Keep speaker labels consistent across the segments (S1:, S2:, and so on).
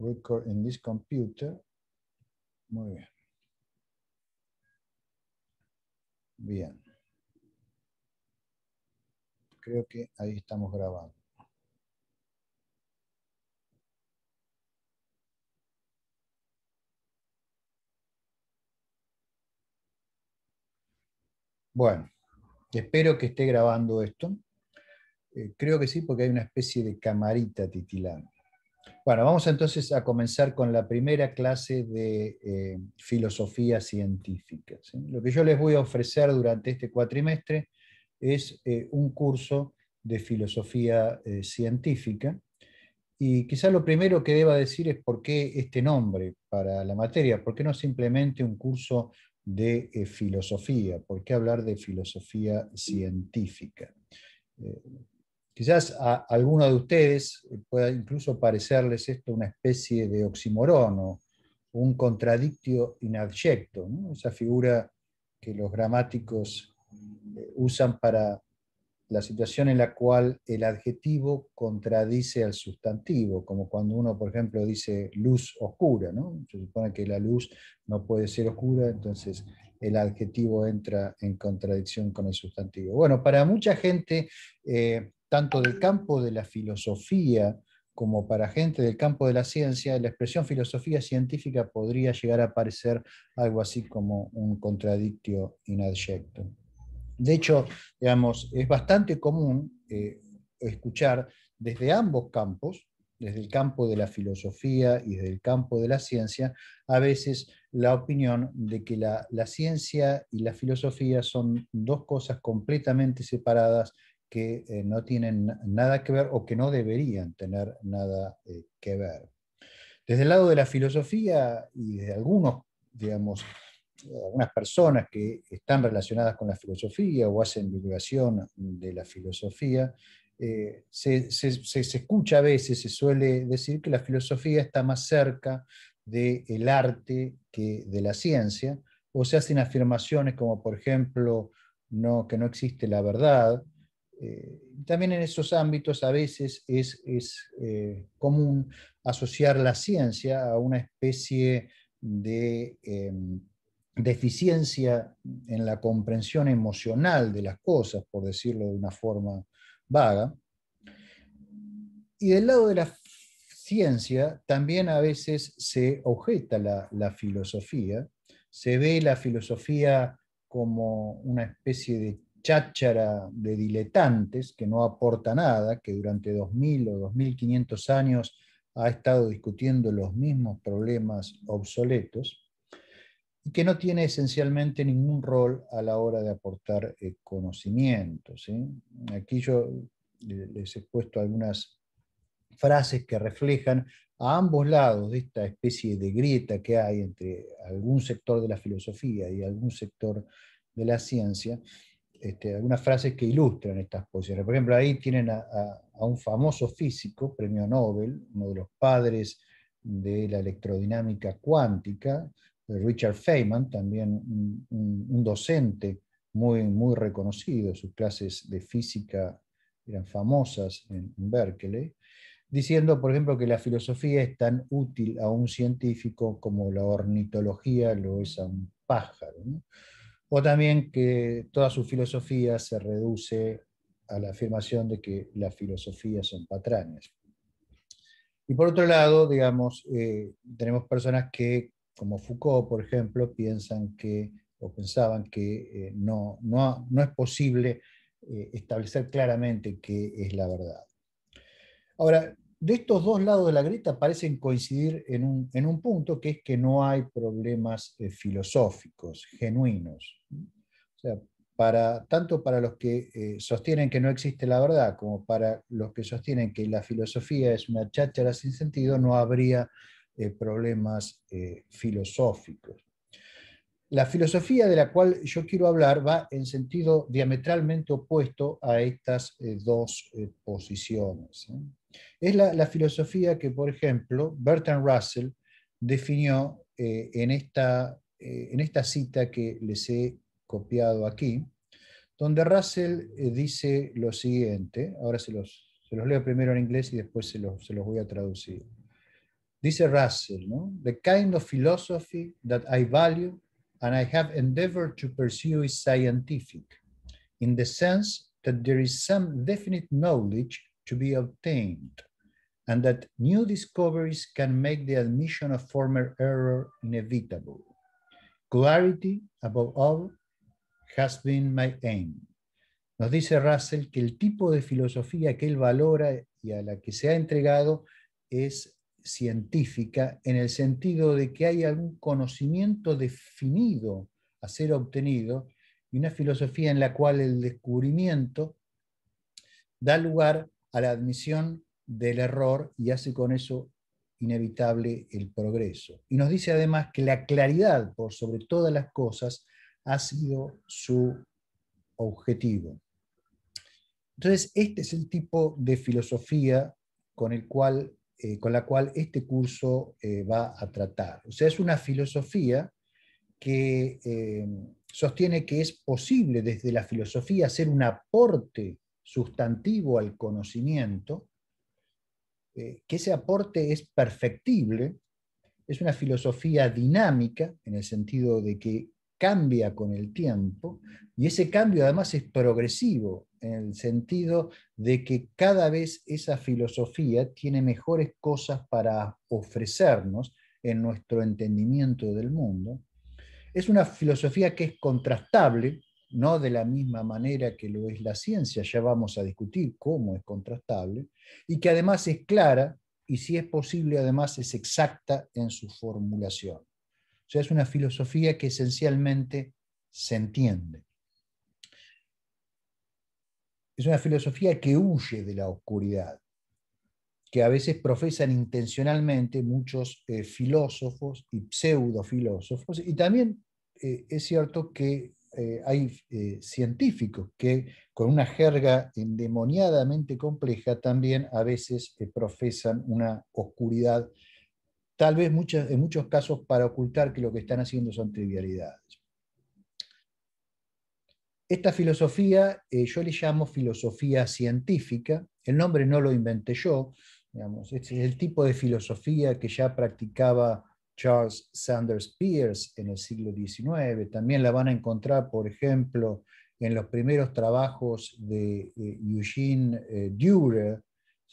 S1: record in this computer. Muy bien. Bien. Creo que ahí estamos grabando. Bueno, espero que esté grabando esto. Eh, creo que sí, porque hay una especie de camarita titilando. Bueno, vamos entonces a comenzar con la primera clase de eh, filosofía científica. Lo que yo les voy a ofrecer durante este cuatrimestre es eh, un curso de filosofía eh, científica. Y quizás lo primero que deba decir es por qué este nombre para la materia, por qué no simplemente un curso de filosofía, por qué hablar de filosofía científica. Quizás a alguno de ustedes pueda incluso parecerles esto una especie de oxímoron o un contradictio in esa figura que los gramáticos eh, usan para la situación en la cual el adjetivo contradice al sustantivo, como cuando uno, por ejemplo, dice luz oscura, Se supone que la luz no puede ser oscura, entonces el adjetivo entra en contradicción con el sustantivo. Bueno, para mucha gente eh, tanto del campo de la filosofía como para gente del campo de la ciencia, la expresión filosofía científica podría llegar a parecer algo así como un contradictio inadyecto. De hecho, digamos, es bastante común eh, escuchar desde ambos campos, desde el campo de la filosofía y desde el campo de la ciencia, a veces la opinión de que la ciencia y la filosofía son dos cosas completamente separadas que eh, no tienen nada que ver o que no deberían tener nada eh, que ver. Desde el lado de la filosofía y de algunos, digamos, algunas personas que están relacionadas con la filosofía o hacen divulgación de la filosofía, eh, se, escucha a veces, se suele decir que la filosofía está más cerca del arte que de la ciencia, o se hacen afirmaciones como, por ejemplo, no, que no existe la verdad, eh, también en esos ámbitos a veces es, eh, común asociar la ciencia a una especie de em, deficiencia en la comprensión emocional de las cosas, por decirlo de una forma vaga. Y del lado de la ciencia también a veces se objeta la filosofía, se ve la filosofía como una especie de cháchara de diletantes que no aporta nada, que durante 2.000 o 2.500 años ha estado discutiendo los mismos problemas obsoletos y que no tiene esencialmente ningún rol a la hora de aportar eh, conocimientos. Aquí yo les he puesto algunas frases que reflejan a ambos lados de esta especie de grieta que hay entre algún sector de la filosofía y algún sector de la ciencia, este, algunas frases que ilustran estas posiciones. Por ejemplo, ahí tienen a, un famoso físico, premio Nobel, uno de los padres de la electrodinámica cuántica, Richard Feynman, también un, docente muy, muy reconocido, sus clases de física eran famosas en, Berkeley, diciendo, por ejemplo, que la filosofía es tan útil a un científico como la ornitología lo es a un pájaro o también que toda su filosofía se reduce a la afirmación de que las filosofías son patrañas. Y por otro lado, digamos, eh, tenemos personas que, como Foucault, por ejemplo, piensan que o pensaban que eh, no, no, no, es posible eh, establecer claramente qué es la verdad. Ahora, de estos dos lados de la grieta parecen coincidir en un, punto, que es que no hay problemas eh, filosóficos genuinos. O sea, para, tanto para los que eh, sostienen que no existe la verdad como para los que sostienen que la filosofía es una cháchara sin sentido, no habría eh, problemas filosóficos. La filosofía de la cual yo quiero hablar va en sentido diametralmente opuesto a estas dos posiciones. Es la, filosofía que, por ejemplo, Bertrand Russell definió eh, en, esta, eh, en esta cita que les he copiado aquí, donde Russell eh, dice lo siguiente, ahora se los, se los, leo primero en inglés y después se los, se los voy a traducir. Dice Russell, ¿no? The kind of philosophy that I value and I have endeavored to pursue is scientific, in the sense that there is some definite knowledge to be obtained and that new discoveries can make the admission of former error inevitable. Clarity, above all, has been my aim. Nos dice Russell que el tipo de filosofía que él valora y a la que se ha entregado es científica en el sentido de que hay algún conocimiento definido a ser obtenido y una filosofía en la cual el descubrimiento da lugar a a la admisión del error y hace con eso inevitable el progreso. Y nos dice además que la claridad por sobre todas las cosas ha sido su objetivo. Entonces, este es el tipo de filosofía con, el cual, eh, con la cual este curso eh, va a tratar. O sea, es una filosofía que eh, sostiene que es posible desde la filosofía hacer un aporte sustantivo al conocimiento, eh, que ese aporte es perfectible, es una filosofía dinámica en el sentido de que cambia con el tiempo y ese cambio además es progresivo en el sentido de que cada vez esa filosofía tiene mejores cosas para ofrecernos en nuestro entendimiento del mundo. Es una filosofía que es contrastable no de la misma manera que lo es la ciencia, ya vamos a discutir cómo es contrastable, y que además es clara y si es posible además es exacta en su formulación. O sea, es una filosofía que esencialmente se entiende. Es una filosofía que huye de la oscuridad, que a veces profesan intencionalmente muchos eh, filósofos y pseudofilósofos, y también eh, es cierto que eh, hay eh, científicos que con una jerga endemoniadamente compleja también a veces eh, profesan una oscuridad, tal vez muchas, en muchos casos para ocultar que lo que están haciendo son trivialidades. Esta filosofía yo le llamo filosofía científica, el nombre no lo inventé yo, es el tipo de filosofía que ya practicaba Charles Sanders Peirce en el siglo XIX. También la van a encontrar, por ejemplo, en los primeros trabajos de eh, Eugene eh, Dürer,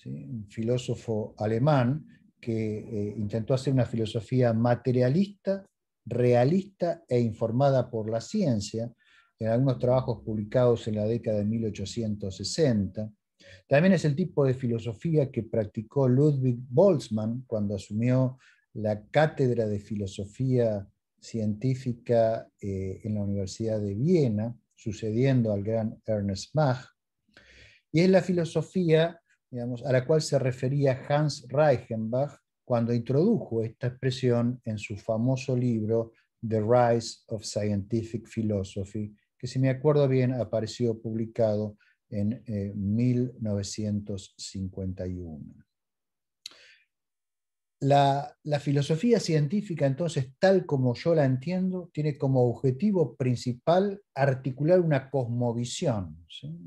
S1: un filósofo alemán que eh, intentó hacer una filosofía materialista, realista e informada por la ciencia, en algunos trabajos publicados en la década de 1860. También es el tipo de filosofía que practicó Ludwig Boltzmann cuando asumió la cátedra de filosofía científica eh, en la Universidad de Viena, sucediendo al gran Ernest Mach, y es la filosofía a la cual se refería Hans Reichenbach cuando introdujo esta expresión en su famoso libro The Rise of Scientific Philosophy, que si me acuerdo bien apareció publicado en 1951. Eh, la, filosofía científica, entonces, tal como yo la entiendo, tiene como objetivo principal articular una cosmovisión,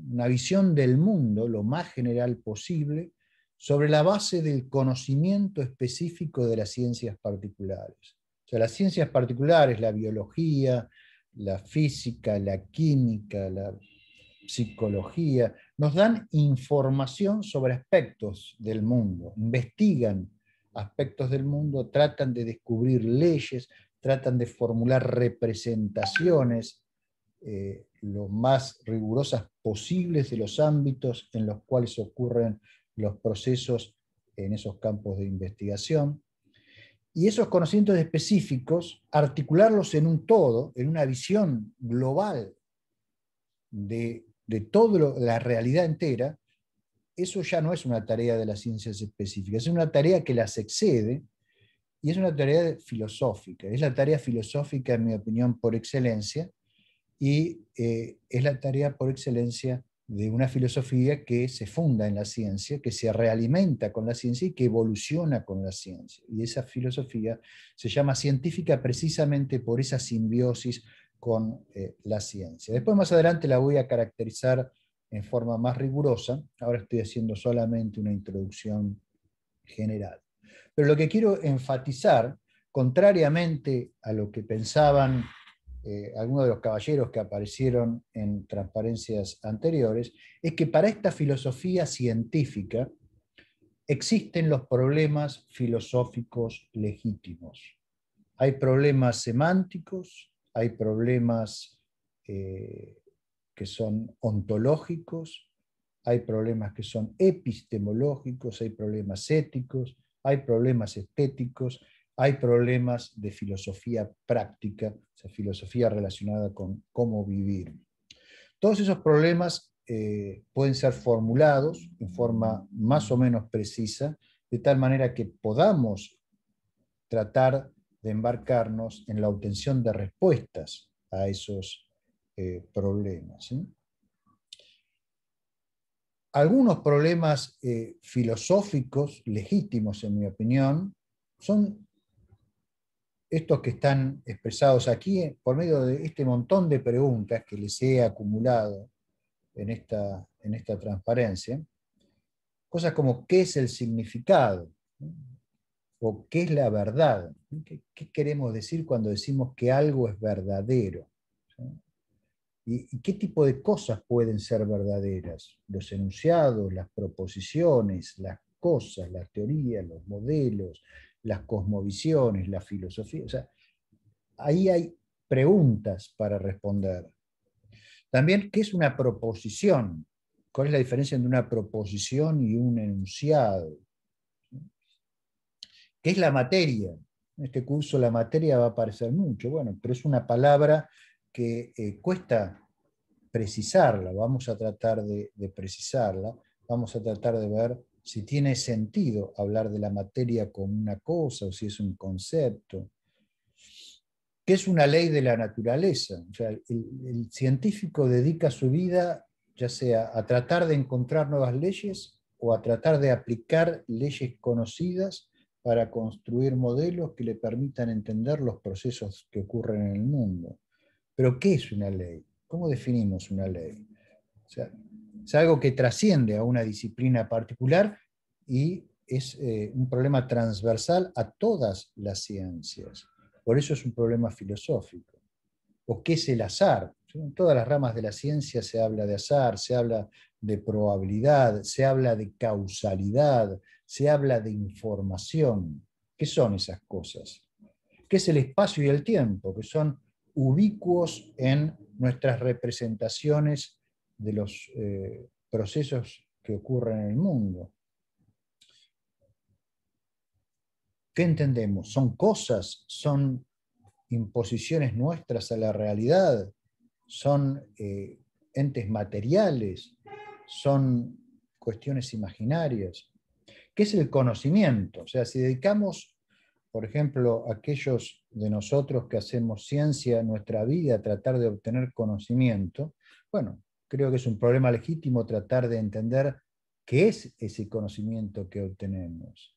S1: una visión del mundo lo más general posible, sobre la base del conocimiento específico de las ciencias particulares. las ciencias particulares, la biología, la física, la química, la psicología, nos dan información sobre aspectos del mundo, investigan aspectos del mundo, tratan de descubrir leyes, tratan de formular representaciones eh, lo más rigurosas posibles de los ámbitos en los cuales ocurren los procesos en esos campos de investigación. Y esos conocimientos específicos, articularlos en un todo, en una visión global de, de toda la realidad entera, eso ya no es una tarea de las ciencias específicas, es una tarea que las excede y es una tarea filosófica. Es la tarea filosófica, en mi opinión, por excelencia y eh, es la tarea por excelencia de una filosofía que se funda en la ciencia, que se realimenta con la ciencia y que evoluciona con la ciencia. Y esa filosofía se llama científica precisamente por esa simbiosis con eh, la ciencia. Después más adelante la voy a caracterizar en forma más rigurosa. Ahora estoy haciendo solamente una introducción general. Pero lo que quiero enfatizar, contrariamente a lo que pensaban eh, algunos de los caballeros que aparecieron en transparencias anteriores, es que para esta filosofía científica existen los problemas filosóficos legítimos. Hay problemas semánticos, hay problemas eh, que son ontológicos, hay problemas que son epistemológicos, hay problemas éticos, hay problemas estéticos, hay problemas de filosofía práctica, o sea, filosofía relacionada con cómo vivir. Todos esos problemas eh, pueden ser formulados en forma más o menos precisa, de tal manera que podamos tratar de embarcarnos en la obtención de respuestas a esos eh, problemas. Algunos problemas eh, filosóficos legítimos, en mi opinión, son estos que están expresados aquí eh, por medio de este montón de preguntas que les he acumulado en esta, en esta transparencia. Cosas como qué es el significado o qué es la verdad. ¿Qué, queremos decir cuando decimos que algo es verdadero? ¿Y, qué tipo de cosas pueden ser verdaderas? Los enunciados, las proposiciones, las cosas, las teorías, los modelos, las cosmovisiones, la filosofía. ahí hay preguntas para responder. También, ¿qué es una proposición? ¿Cuál es la diferencia entre una proposición y un enunciado? ¿Qué es la materia? En este curso la materia va a aparecer mucho, bueno, pero es una palabra que eh, cuesta precisarla, vamos a tratar de, precisarla, vamos a tratar de ver si tiene sentido hablar de la materia como una cosa o si es un concepto, que es una ley de la naturaleza. el científico dedica su vida ya sea a tratar de encontrar nuevas leyes o a tratar de aplicar leyes conocidas para construir modelos que le permitan entender los procesos que ocurren en el mundo. Pero ¿qué es una ley? ¿Cómo definimos una ley? es algo que trasciende a una disciplina particular y es eh, un problema transversal a todas las ciencias. Por eso es un problema filosófico. ¿O qué es el azar? En todas las ramas de la ciencia se habla de azar, se habla de probabilidad, se habla de causalidad, se habla de información. ¿Qué son esas cosas? ¿Qué es el espacio y el tiempo? Que son ubicuos en nuestras representaciones de los eh, procesos que ocurren en el mundo. ¿Qué entendemos? ¿Son cosas? ¿Son imposiciones nuestras a la realidad? ¿Son eh, entes materiales? ¿Son cuestiones imaginarias? ¿Qué es el conocimiento? O sea, si dedicamos por ejemplo, aquellos de nosotros que hacemos ciencia, en nuestra vida, tratar de obtener conocimiento, bueno, creo que es un problema legítimo tratar de entender qué es ese conocimiento que obtenemos.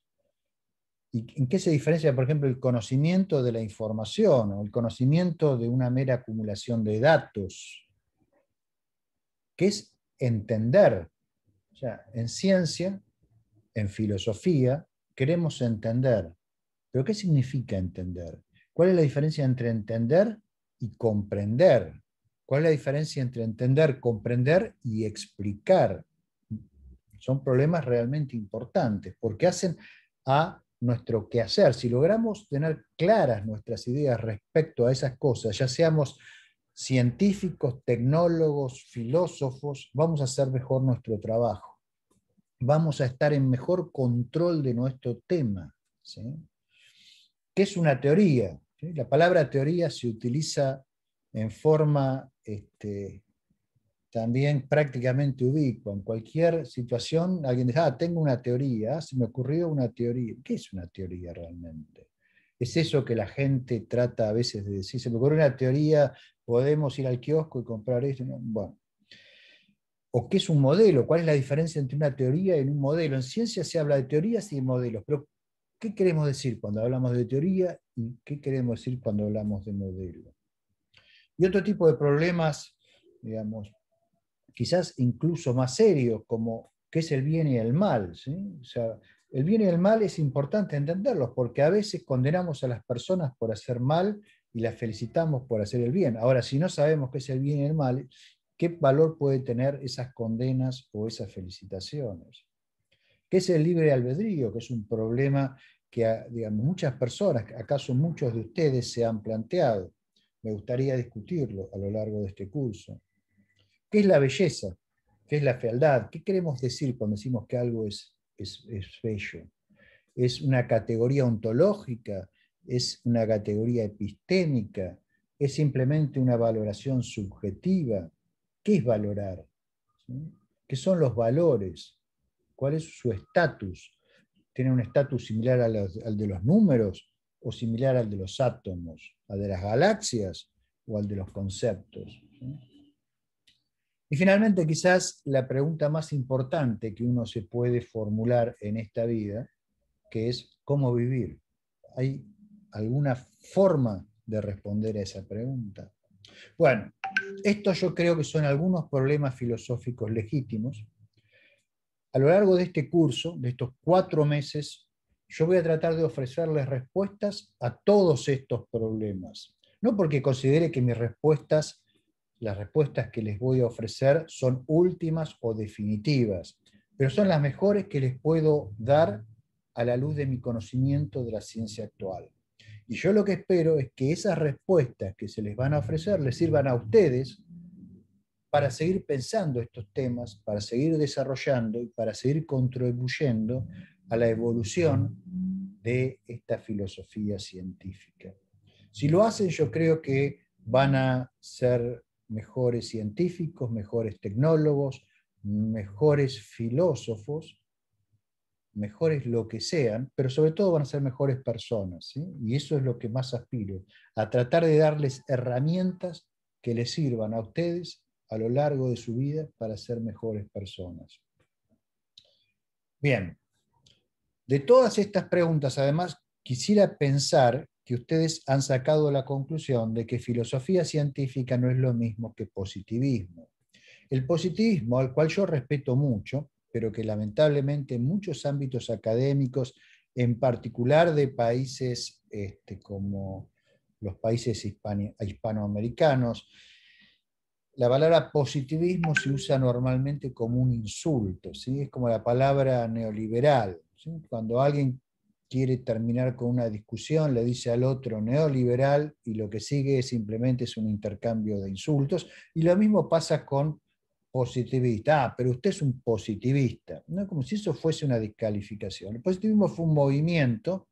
S1: ¿Y en qué se diferencia, por ejemplo, el conocimiento de la información o el conocimiento de una mera acumulación de datos? ¿Qué es entender? O sea, en ciencia, en filosofía, queremos entender pero ¿qué significa entender? ¿Cuál es la diferencia entre entender y comprender? ¿Cuál es la diferencia entre entender, comprender y explicar? Son problemas realmente importantes porque hacen a nuestro quehacer. Si logramos tener claras nuestras ideas respecto a esas cosas, ya seamos científicos, tecnólogos, filósofos, vamos a hacer mejor nuestro trabajo. Vamos a estar en mejor control de nuestro tema. ¿sí? ¿Qué es una teoría. La palabra teoría se utiliza en forma este, también prácticamente ubicua. En cualquier situación, alguien dice, ah, tengo una teoría, ah, se me ocurrió una teoría. ¿Qué es una teoría realmente? Es eso que la gente trata a veces de decir, se me ocurrió una teoría, podemos ir al kiosco y comprar esto. Bueno. ¿O qué es un modelo? ¿Cuál es la diferencia entre una teoría y un modelo? En ciencia se habla de teorías y de modelos, pero ¿Qué queremos decir cuando hablamos de teoría y qué queremos decir cuando hablamos de modelo? Y otro tipo de problemas, digamos, quizás incluso más serios, como qué es el bien y el mal. O sea, el bien y el mal es importante entenderlos, porque a veces condenamos a las personas por hacer mal y las felicitamos por hacer el bien. Ahora, si no sabemos qué es el bien y el mal, ¿qué valor puede tener esas condenas o esas felicitaciones? ¿Qué es el libre albedrío? Que es un problema que muchas personas, acaso muchos de ustedes se han planteado. Me gustaría discutirlo a lo largo de este curso. ¿Qué es la belleza? ¿Qué es la fealdad? ¿Qué queremos decir cuando decimos que algo es, es, bello? ¿Es una categoría ontológica? ¿Es una categoría epistémica? ¿Es simplemente una valoración subjetiva? ¿Qué es valorar? ¿Qué son los valores? ¿Cuál es su estatus? ¿Tiene un estatus similar al de los números o similar al de los átomos, al de las galaxias o al de los conceptos. Y finalmente, quizás la pregunta más importante que uno se puede formular en esta vida, que es cómo vivir. ¿Hay alguna forma de responder a esa pregunta? Bueno, estos yo creo que son algunos problemas filosóficos legítimos a lo largo de este curso, de estos cuatro meses, yo voy a tratar de ofrecerles respuestas a todos estos problemas. No porque considere que mis respuestas, las respuestas que les voy a ofrecer son últimas o definitivas, pero son las mejores que les puedo dar a la luz de mi conocimiento de la ciencia actual. Y yo lo que espero es que esas respuestas que se les van a ofrecer les sirvan a ustedes para seguir pensando estos temas, para seguir desarrollando y para seguir contribuyendo a la evolución de esta filosofía científica. Si lo hacen, yo creo que van a ser mejores científicos, mejores tecnólogos, mejores filósofos, mejores lo que sean, pero sobre todo van a ser mejores personas. Y eso es lo que más aspiro, a tratar de darles herramientas que les sirvan a ustedes a lo largo de su vida para ser mejores personas. Bien, de todas estas preguntas, además, quisiera pensar que ustedes han sacado la conclusión de que filosofía científica no es lo mismo que positivismo. El positivismo, al cual yo respeto mucho, pero que lamentablemente muchos ámbitos académicos, en particular de países este, como los países hispanoamericanos, la palabra positivismo se usa normalmente como un insulto, ¿sí? es como la palabra neoliberal. Cuando alguien quiere terminar con una discusión, le dice al otro neoliberal y lo que sigue simplemente es un intercambio de insultos. Y lo mismo pasa con positivista. Ah, pero usted es un positivista. ¿no? Como si eso fuese una descalificación. El positivismo fue un movimiento,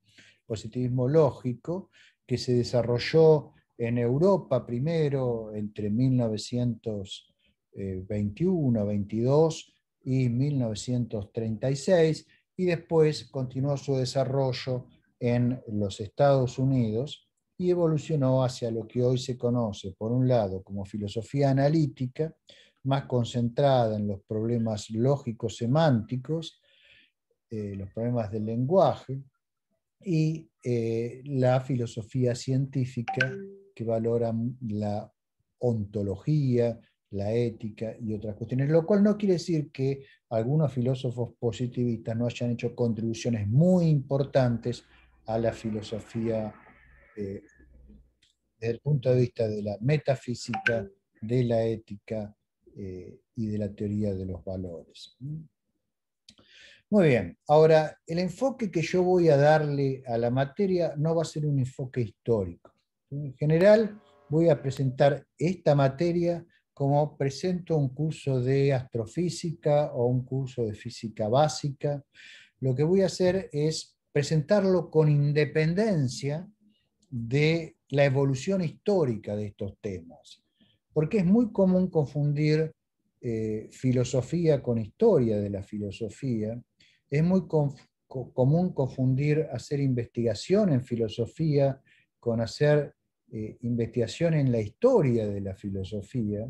S1: positivismo lógico, que se desarrolló en Europa primero, entre 1921, 22 eh, y 1936, y después continuó su desarrollo en los Estados Unidos y evolucionó hacia lo que hoy se conoce, por un lado, como filosofía analítica, más concentrada en los problemas lógicos semánticos, eh, los problemas del lenguaje, y eh, la filosofía científica valoran la ontología, la ética y otras cuestiones, lo cual no quiere decir que algunos filósofos positivistas no hayan hecho contribuciones muy importantes a la filosofía eh, desde el punto de vista de la metafísica, de la ética eh, y de la teoría de los valores. Muy bien, ahora el enfoque que yo voy a darle a la materia no va a ser un enfoque histórico. En general, voy a presentar esta materia como presento un curso de astrofísica o un curso de física básica. Lo que voy a hacer es presentarlo con independencia de la evolución histórica de estos temas, porque es muy común confundir eh, filosofía con historia de la filosofía, es muy común confundir hacer investigación en filosofía con hacer eh, investigación en la historia de la filosofía.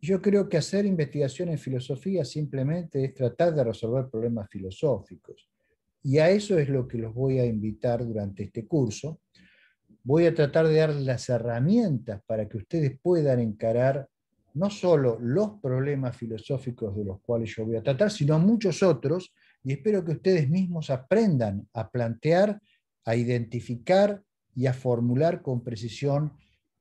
S1: Yo creo que hacer investigación en filosofía simplemente es tratar de resolver problemas filosóficos. Y a eso es lo que los voy a invitar durante este curso. Voy a tratar de dar las herramientas para que ustedes puedan encarar no solo los problemas filosóficos de los cuales yo voy a tratar, sino muchos otros, y espero que ustedes mismos aprendan a plantear, a identificar y a formular con precisión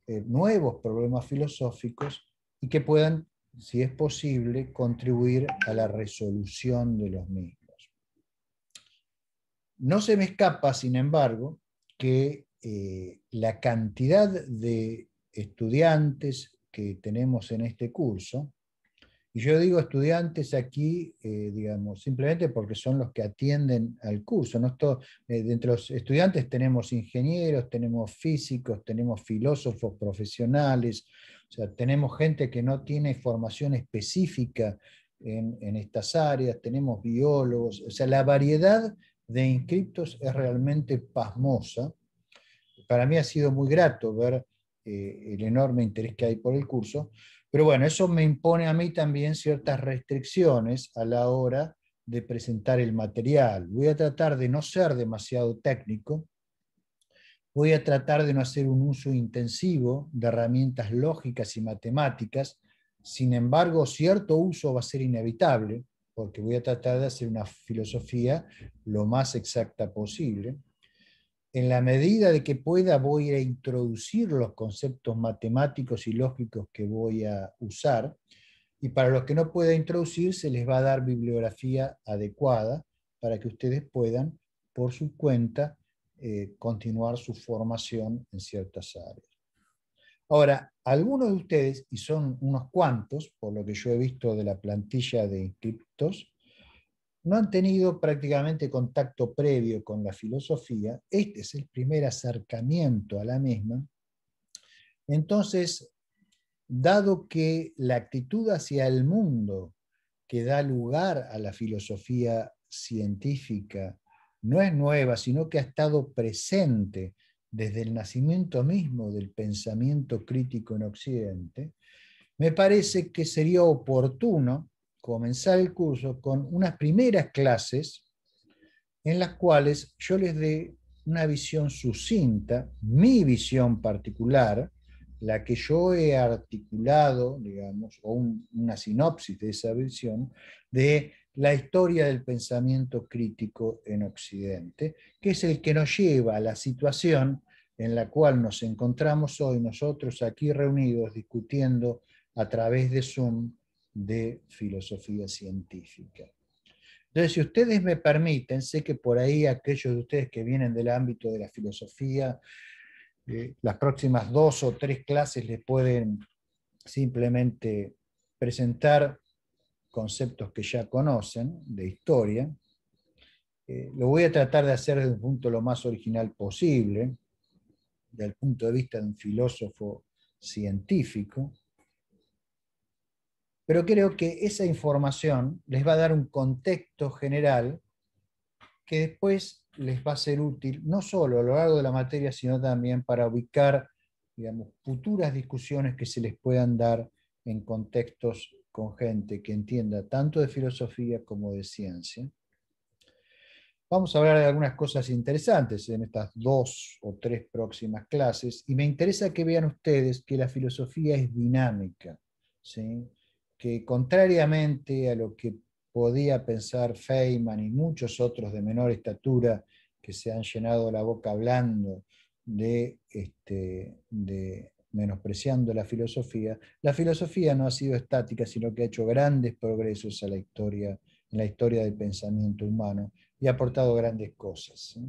S1: eh, nuevos problemas filosóficos y que puedan, si es posible, contribuir a la resolución de los mismos. No se me escapa, sin embargo, que eh, la cantidad de estudiantes que tenemos en este curso y yo digo estudiantes aquí, eh, digamos, simplemente porque son los que atienden al curso. ¿no? Esto, eh, entre los estudiantes tenemos ingenieros, tenemos físicos, tenemos filósofos profesionales, tenemos gente que no tiene formación específica en, estas áreas, tenemos biólogos, o sea, la variedad de inscriptos es realmente pasmosa. Para mí ha sido muy grato ver eh, el enorme interés que hay por el curso, pero bueno, eso me impone a mí también ciertas restricciones a la hora de presentar el material. Voy a tratar de no ser demasiado técnico, voy a tratar de no hacer un uso intensivo de herramientas lógicas y matemáticas, sin embargo, cierto uso va a ser inevitable, porque voy a tratar de hacer una filosofía lo más exacta posible en la medida de que pueda voy a introducir los conceptos matemáticos y lógicos que voy a usar, y para los que no pueda introducir se les va a dar bibliografía adecuada para que ustedes puedan, por su cuenta, eh, continuar su formación en ciertas áreas. Ahora, algunos de ustedes, y son unos cuantos, por lo que yo he visto de la plantilla de inscriptos, no han tenido prácticamente contacto previo con la filosofía, este es el primer acercamiento a la misma, entonces, dado que la actitud hacia el mundo que da lugar a la filosofía científica no es nueva, sino que ha estado presente desde el nacimiento mismo del pensamiento crítico en Occidente, me parece que sería oportuno comenzar el curso con unas primeras clases en las cuales yo les dé una visión sucinta, mi visión particular, la que yo he articulado, digamos, o una sinopsis de esa visión, de la historia del pensamiento crítico en Occidente, que es el que nos lleva a la situación en la cual nos encontramos hoy nosotros aquí reunidos discutiendo a través de Zoom de filosofía científica. Entonces, si ustedes me permiten, sé que por ahí aquellos de ustedes que vienen del ámbito de la filosofía, eh, las próximas dos o tres clases les pueden simplemente presentar conceptos que ya conocen de historia. Eh, lo voy a tratar de hacer desde un punto lo más original posible, desde el punto de vista de un filósofo científico, pero creo que esa información les va a dar un contexto general que después les va a ser útil, no solo a lo largo de la materia, sino también para ubicar digamos, futuras discusiones que se les puedan dar en contextos con gente que entienda tanto de filosofía como de ciencia. Vamos a hablar de algunas cosas interesantes en estas dos o tres próximas clases y me interesa que vean ustedes que la filosofía es dinámica. ¿sí? que contrariamente a lo que podía pensar Feynman y muchos otros de menor estatura que se han llenado la boca hablando este, de, menospreciando la filosofía, la filosofía no ha sido estática, sino que ha hecho grandes progresos a la historia, en la historia del pensamiento humano y ha aportado grandes cosas.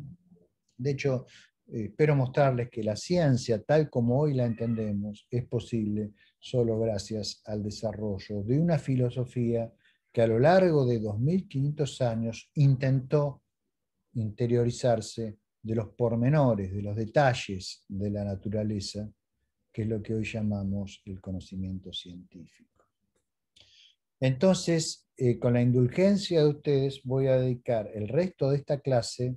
S1: De hecho, eh, espero mostrarles que la ciencia, tal como hoy la entendemos, es posible solo gracias al desarrollo de una filosofía que a lo largo de 2.500 años intentó interiorizarse de los pormenores, de los detalles de la naturaleza, que es lo que hoy llamamos el conocimiento científico. Entonces, eh, con la indulgencia de ustedes, voy a dedicar el resto de esta clase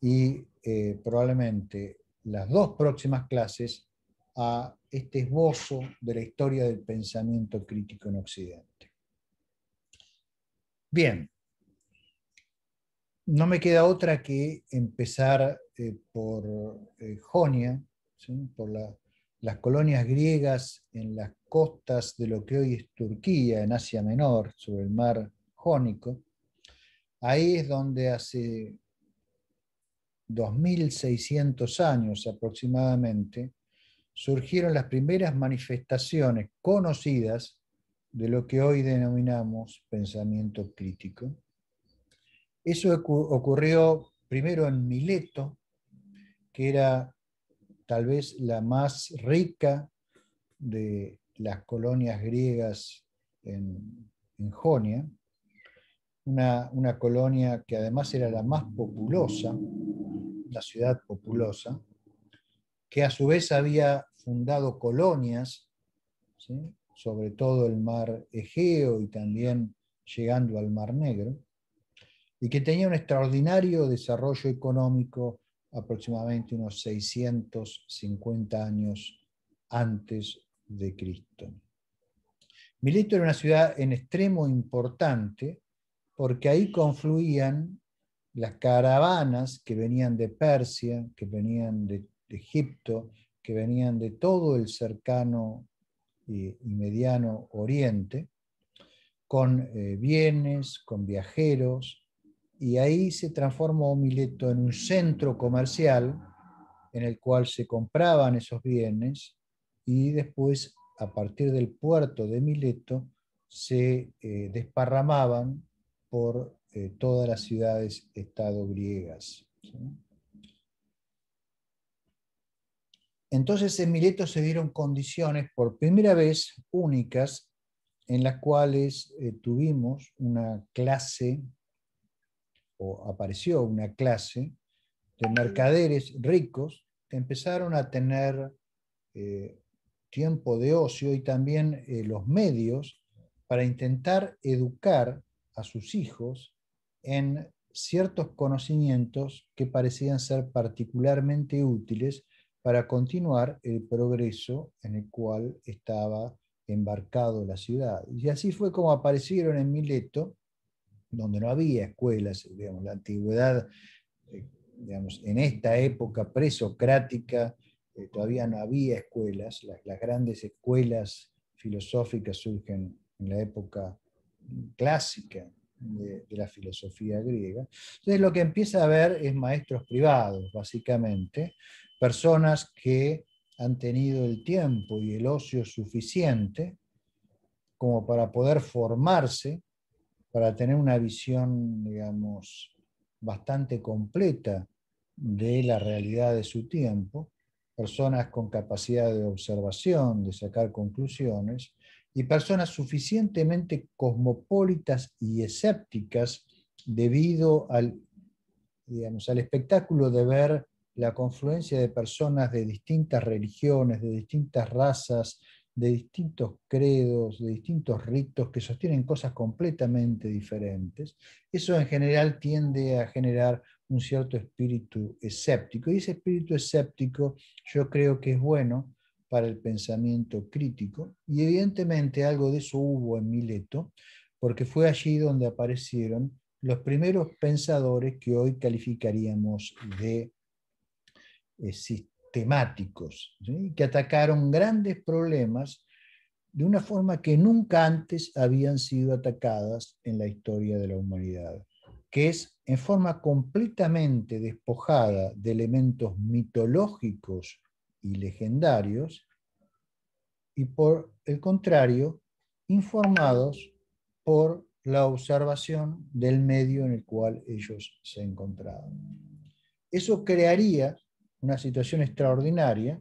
S1: y eh, probablemente las dos próximas clases a este esbozo de la historia del pensamiento crítico en Occidente. Bien, no me queda otra que empezar eh, por eh, Jonia, por las colonias griegas en las costas de lo que hoy es Turquía, en Asia Menor, sobre el mar Jónico. Ahí es donde hace 2.600 años aproximadamente surgieron las primeras manifestaciones conocidas de lo que hoy denominamos pensamiento crítico. Eso ocurrió primero en Mileto, que era tal vez la más rica de las colonias griegas en, Jonia, una, una, colonia que además era la más populosa, la ciudad populosa, que a su vez había fundado colonias, sobre todo el mar Egeo y también llegando al mar Negro, y que tenía un extraordinario desarrollo económico aproximadamente unos 650 años antes de Cristo. Mileto era una ciudad en extremo importante porque ahí confluían las caravanas que venían de Persia, que venían de Egipto, que venían de todo el cercano eh, y, mediano oriente, con eh, bienes, con viajeros, y ahí se transformó Mileto en un centro comercial en el cual se compraban esos bienes y después, a partir del puerto de Mileto, se eh, desparramaban por todas las ciudades-estado griegas. Entonces en Mileto se dieron condiciones por primera vez únicas en las cuales eh, tuvimos una clase, o apareció una clase, de mercaderes ricos que empezaron a tener eh, tiempo de ocio y también eh, los medios para intentar educar a sus hijos en ciertos conocimientos que parecían ser particularmente útiles para continuar el progreso en el cual estaba embarcado la ciudad. Y así fue como aparecieron en Mileto, donde no había escuelas, digamos, la antigüedad, eh, digamos, en esta época presocrática, eh, todavía no había escuelas, las, grandes escuelas filosóficas surgen en la época clásica de, de la filosofía griega. Entonces lo que empieza a haber es maestros privados, básicamente, personas que han tenido el tiempo y el ocio suficiente como para poder formarse, para tener una visión, digamos, bastante completa de la realidad de su tiempo, personas con capacidad de observación, de sacar conclusiones, y personas suficientemente cosmopolitas y escépticas debido al, digamos, al espectáculo de ver la confluencia de personas de distintas religiones, de distintas razas, de distintos credos, de distintos ritos que sostienen cosas completamente diferentes, eso en general tiende a generar un cierto espíritu escéptico. Y ese espíritu escéptico yo creo que es bueno para el pensamiento crítico. Y evidentemente algo de eso hubo en Mileto, porque fue allí donde aparecieron los primeros pensadores que hoy calificaríamos de eh, sistemáticos, que atacaron grandes problemas de una forma que nunca antes habían sido atacadas en la historia de la humanidad, que es en forma completamente despojada de elementos mitológicos y legendarios, y por el contrario, informados por la observación del medio en el cual ellos se encontraban. Eso crearía una situación extraordinaria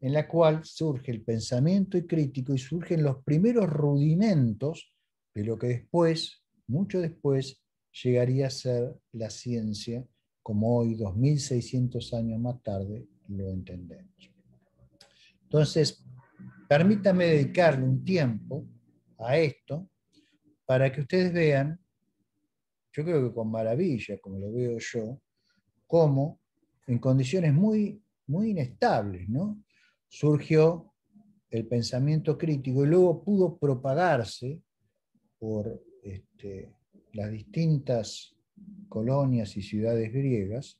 S1: en la cual surge el pensamiento y crítico y surgen los primeros rudimentos de lo que después, mucho después, llegaría a ser la ciencia como hoy, 2600 años más tarde, lo entendemos. Entonces, permítame dedicarle un tiempo a esto para que ustedes vean, yo creo que con maravilla, como lo veo yo, cómo en condiciones muy, muy inestables, ¿no? Surgió el pensamiento crítico y luego pudo propagarse por este, las distintas colonias y ciudades griegas,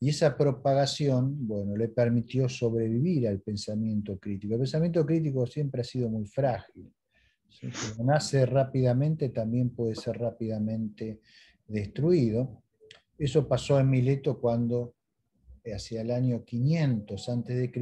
S1: y esa propagación, bueno, le permitió sobrevivir al pensamiento crítico. El pensamiento crítico siempre ha sido muy frágil. nace rápidamente, también puede ser rápidamente destruido. Eso pasó en Mileto cuando hacia el año 500 a.C.,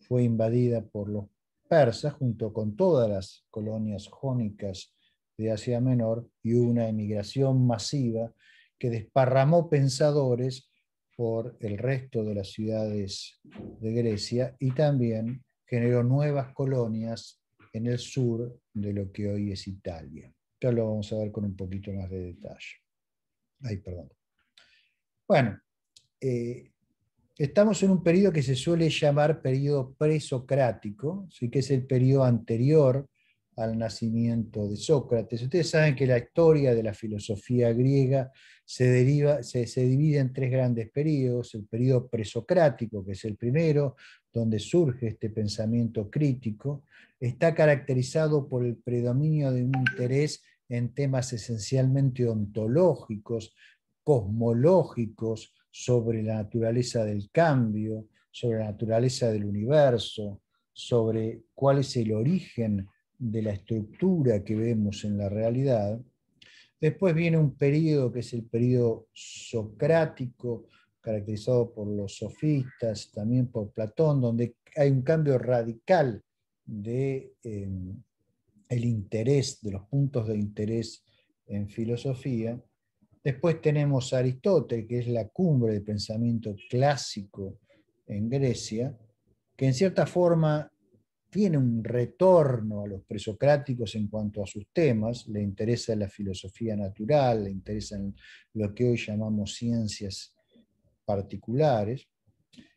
S1: fue invadida por los persas junto con todas las colonias jónicas de Asia Menor y una emigración masiva que desparramó pensadores por el resto de las ciudades de Grecia y también generó nuevas colonias en el sur de lo que hoy es Italia. Ya lo vamos a ver con un poquito más de detalle. Ay, perdón. Bueno, eh, estamos en un periodo que se suele llamar periodo presocrático, ¿sí? que es el periodo anterior al nacimiento de Sócrates. Ustedes saben que la historia de la filosofía griega se, se divide en tres grandes periodos, el periodo presocrático, que es el primero, donde surge este pensamiento crítico, está caracterizado por el predominio de un interés en temas esencialmente ontológicos, cosmológicos, sobre la naturaleza del cambio, sobre la naturaleza del universo, sobre cuál es el origen de la estructura que vemos en la realidad. Después viene un periodo que es el periodo socrático, caracterizado por los sofistas, también por Platón, donde hay un cambio radical de eh, el interés, de los puntos de interés en filosofía. Después tenemos a Aristóteles, que es la cumbre del pensamiento clásico en Grecia, que en cierta forma tiene un retorno a los presocráticos en cuanto a sus temas, le interesa la filosofía natural, le interesan lo que hoy llamamos ciencias particulares.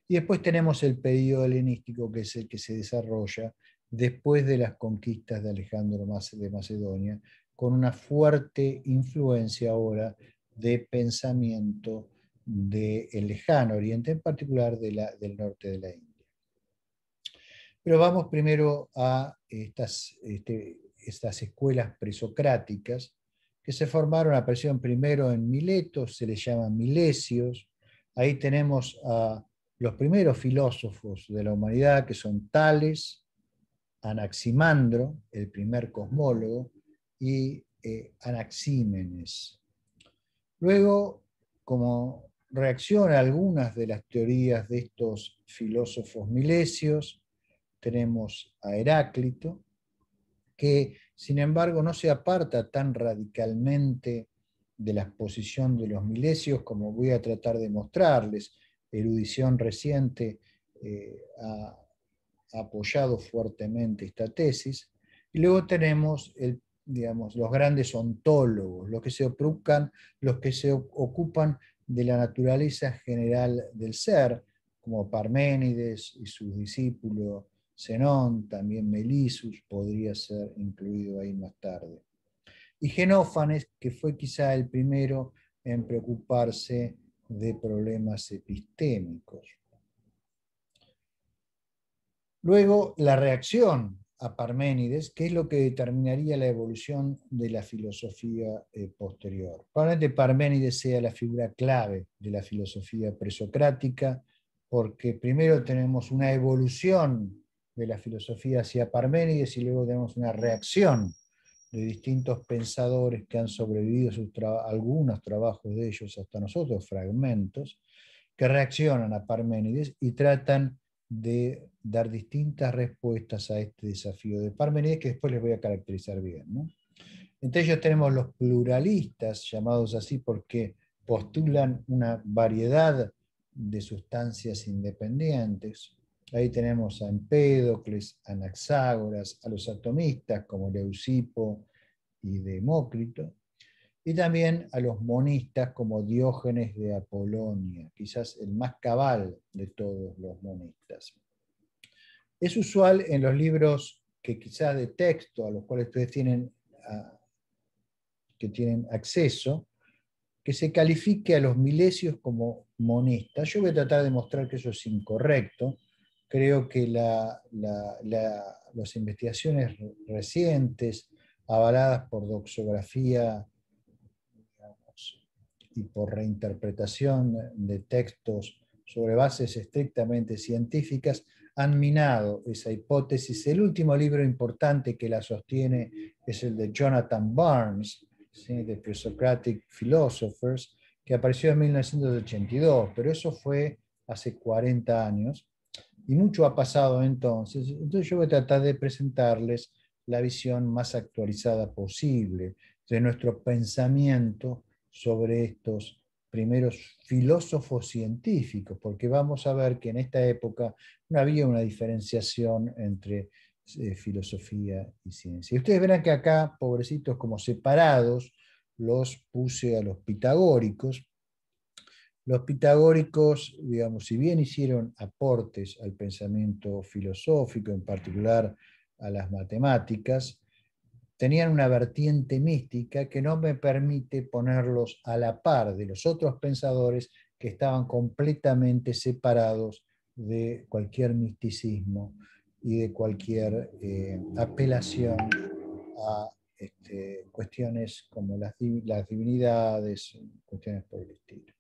S1: Y después tenemos el periodo helenístico, que es el que se desarrolla después de las conquistas de Alejandro de Macedonia, con una fuerte influencia ahora de pensamiento del lejano oriente, en particular del norte de la India. Pero vamos primero a estas, este, estas escuelas presocráticas que se formaron, aparecieron primero en Mileto, se les llama Milesios. Ahí tenemos a los primeros filósofos de la humanidad, que son Tales, Anaximandro, el primer cosmólogo, y eh, Anaxímenes, Luego, como reacción a algunas de las teorías de estos filósofos milesios, tenemos a Heráclito, que sin embargo no se aparta tan radicalmente de la posición de los milesios como voy a tratar de mostrarles. Erudición reciente eh, ha apoyado fuertemente esta tesis. Y luego tenemos el digamos, los grandes ontólogos, los que se ocupan, los que se ocupan de la naturaleza general del ser, como Parménides y su discípulo Zenón, también Melisus podría ser incluido ahí más tarde. Y Genófanes, que fue quizá el primero en preocuparse de problemas epistémicos. Luego, la reacción a Parménides, que es lo que determinaría la evolución de la filosofía eh, posterior. Probablemente Parménides sea la figura clave de la filosofía presocrática, porque primero tenemos una evolución de la filosofía hacia Parménides y luego tenemos una reacción de distintos pensadores que han sobrevivido sus algunos trabajos de ellos hasta nosotros, fragmentos, que reaccionan a Parménides y tratan de dar distintas respuestas a este desafío de Parmenides, que después les voy a caracterizar bien. Entre ellos tenemos los pluralistas, llamados así porque postulan una variedad de sustancias independientes. Ahí tenemos a Empédocles, Anaxágoras, a los atomistas como Leucipo y Demócrito, y también a los monistas como Diógenes de Apolonia, quizás el más cabal de todos los monistas. Es usual en los libros que quizás de texto a los cuales ustedes tienen, que tienen acceso, que se califique a los milesios como monistas. Yo voy a tratar de mostrar que eso es incorrecto. Creo que la, las investigaciones recientes, avaladas por doxografía y por reinterpretación de textos sobre bases estrictamente científicas han minado esa hipótesis. El último libro importante que la sostiene es el de Jonathan Barnes, The The Presocratic Philosophers, que apareció en 1982, pero eso fue hace 40 años y mucho ha pasado entonces. Entonces yo voy a tratar de presentarles la visión más actualizada posible de nuestro pensamiento sobre estos primeros filósofos científicos, porque vamos a ver que en esta época no había una diferenciación entre eh, filosofía y ciencia. Y ustedes verán que acá, pobrecitos, como separados, los puse a los pitagóricos. Los pitagóricos, digamos, si bien hicieron aportes al pensamiento filosófico, en particular a las matemáticas, tenían una vertiente mística que no me permite ponerlos a la par de los otros pensadores que estaban completamente separados de cualquier misticismo y de cualquier eh, apelación a este, cuestiones como las, las, divinidades, cuestiones por el estilo.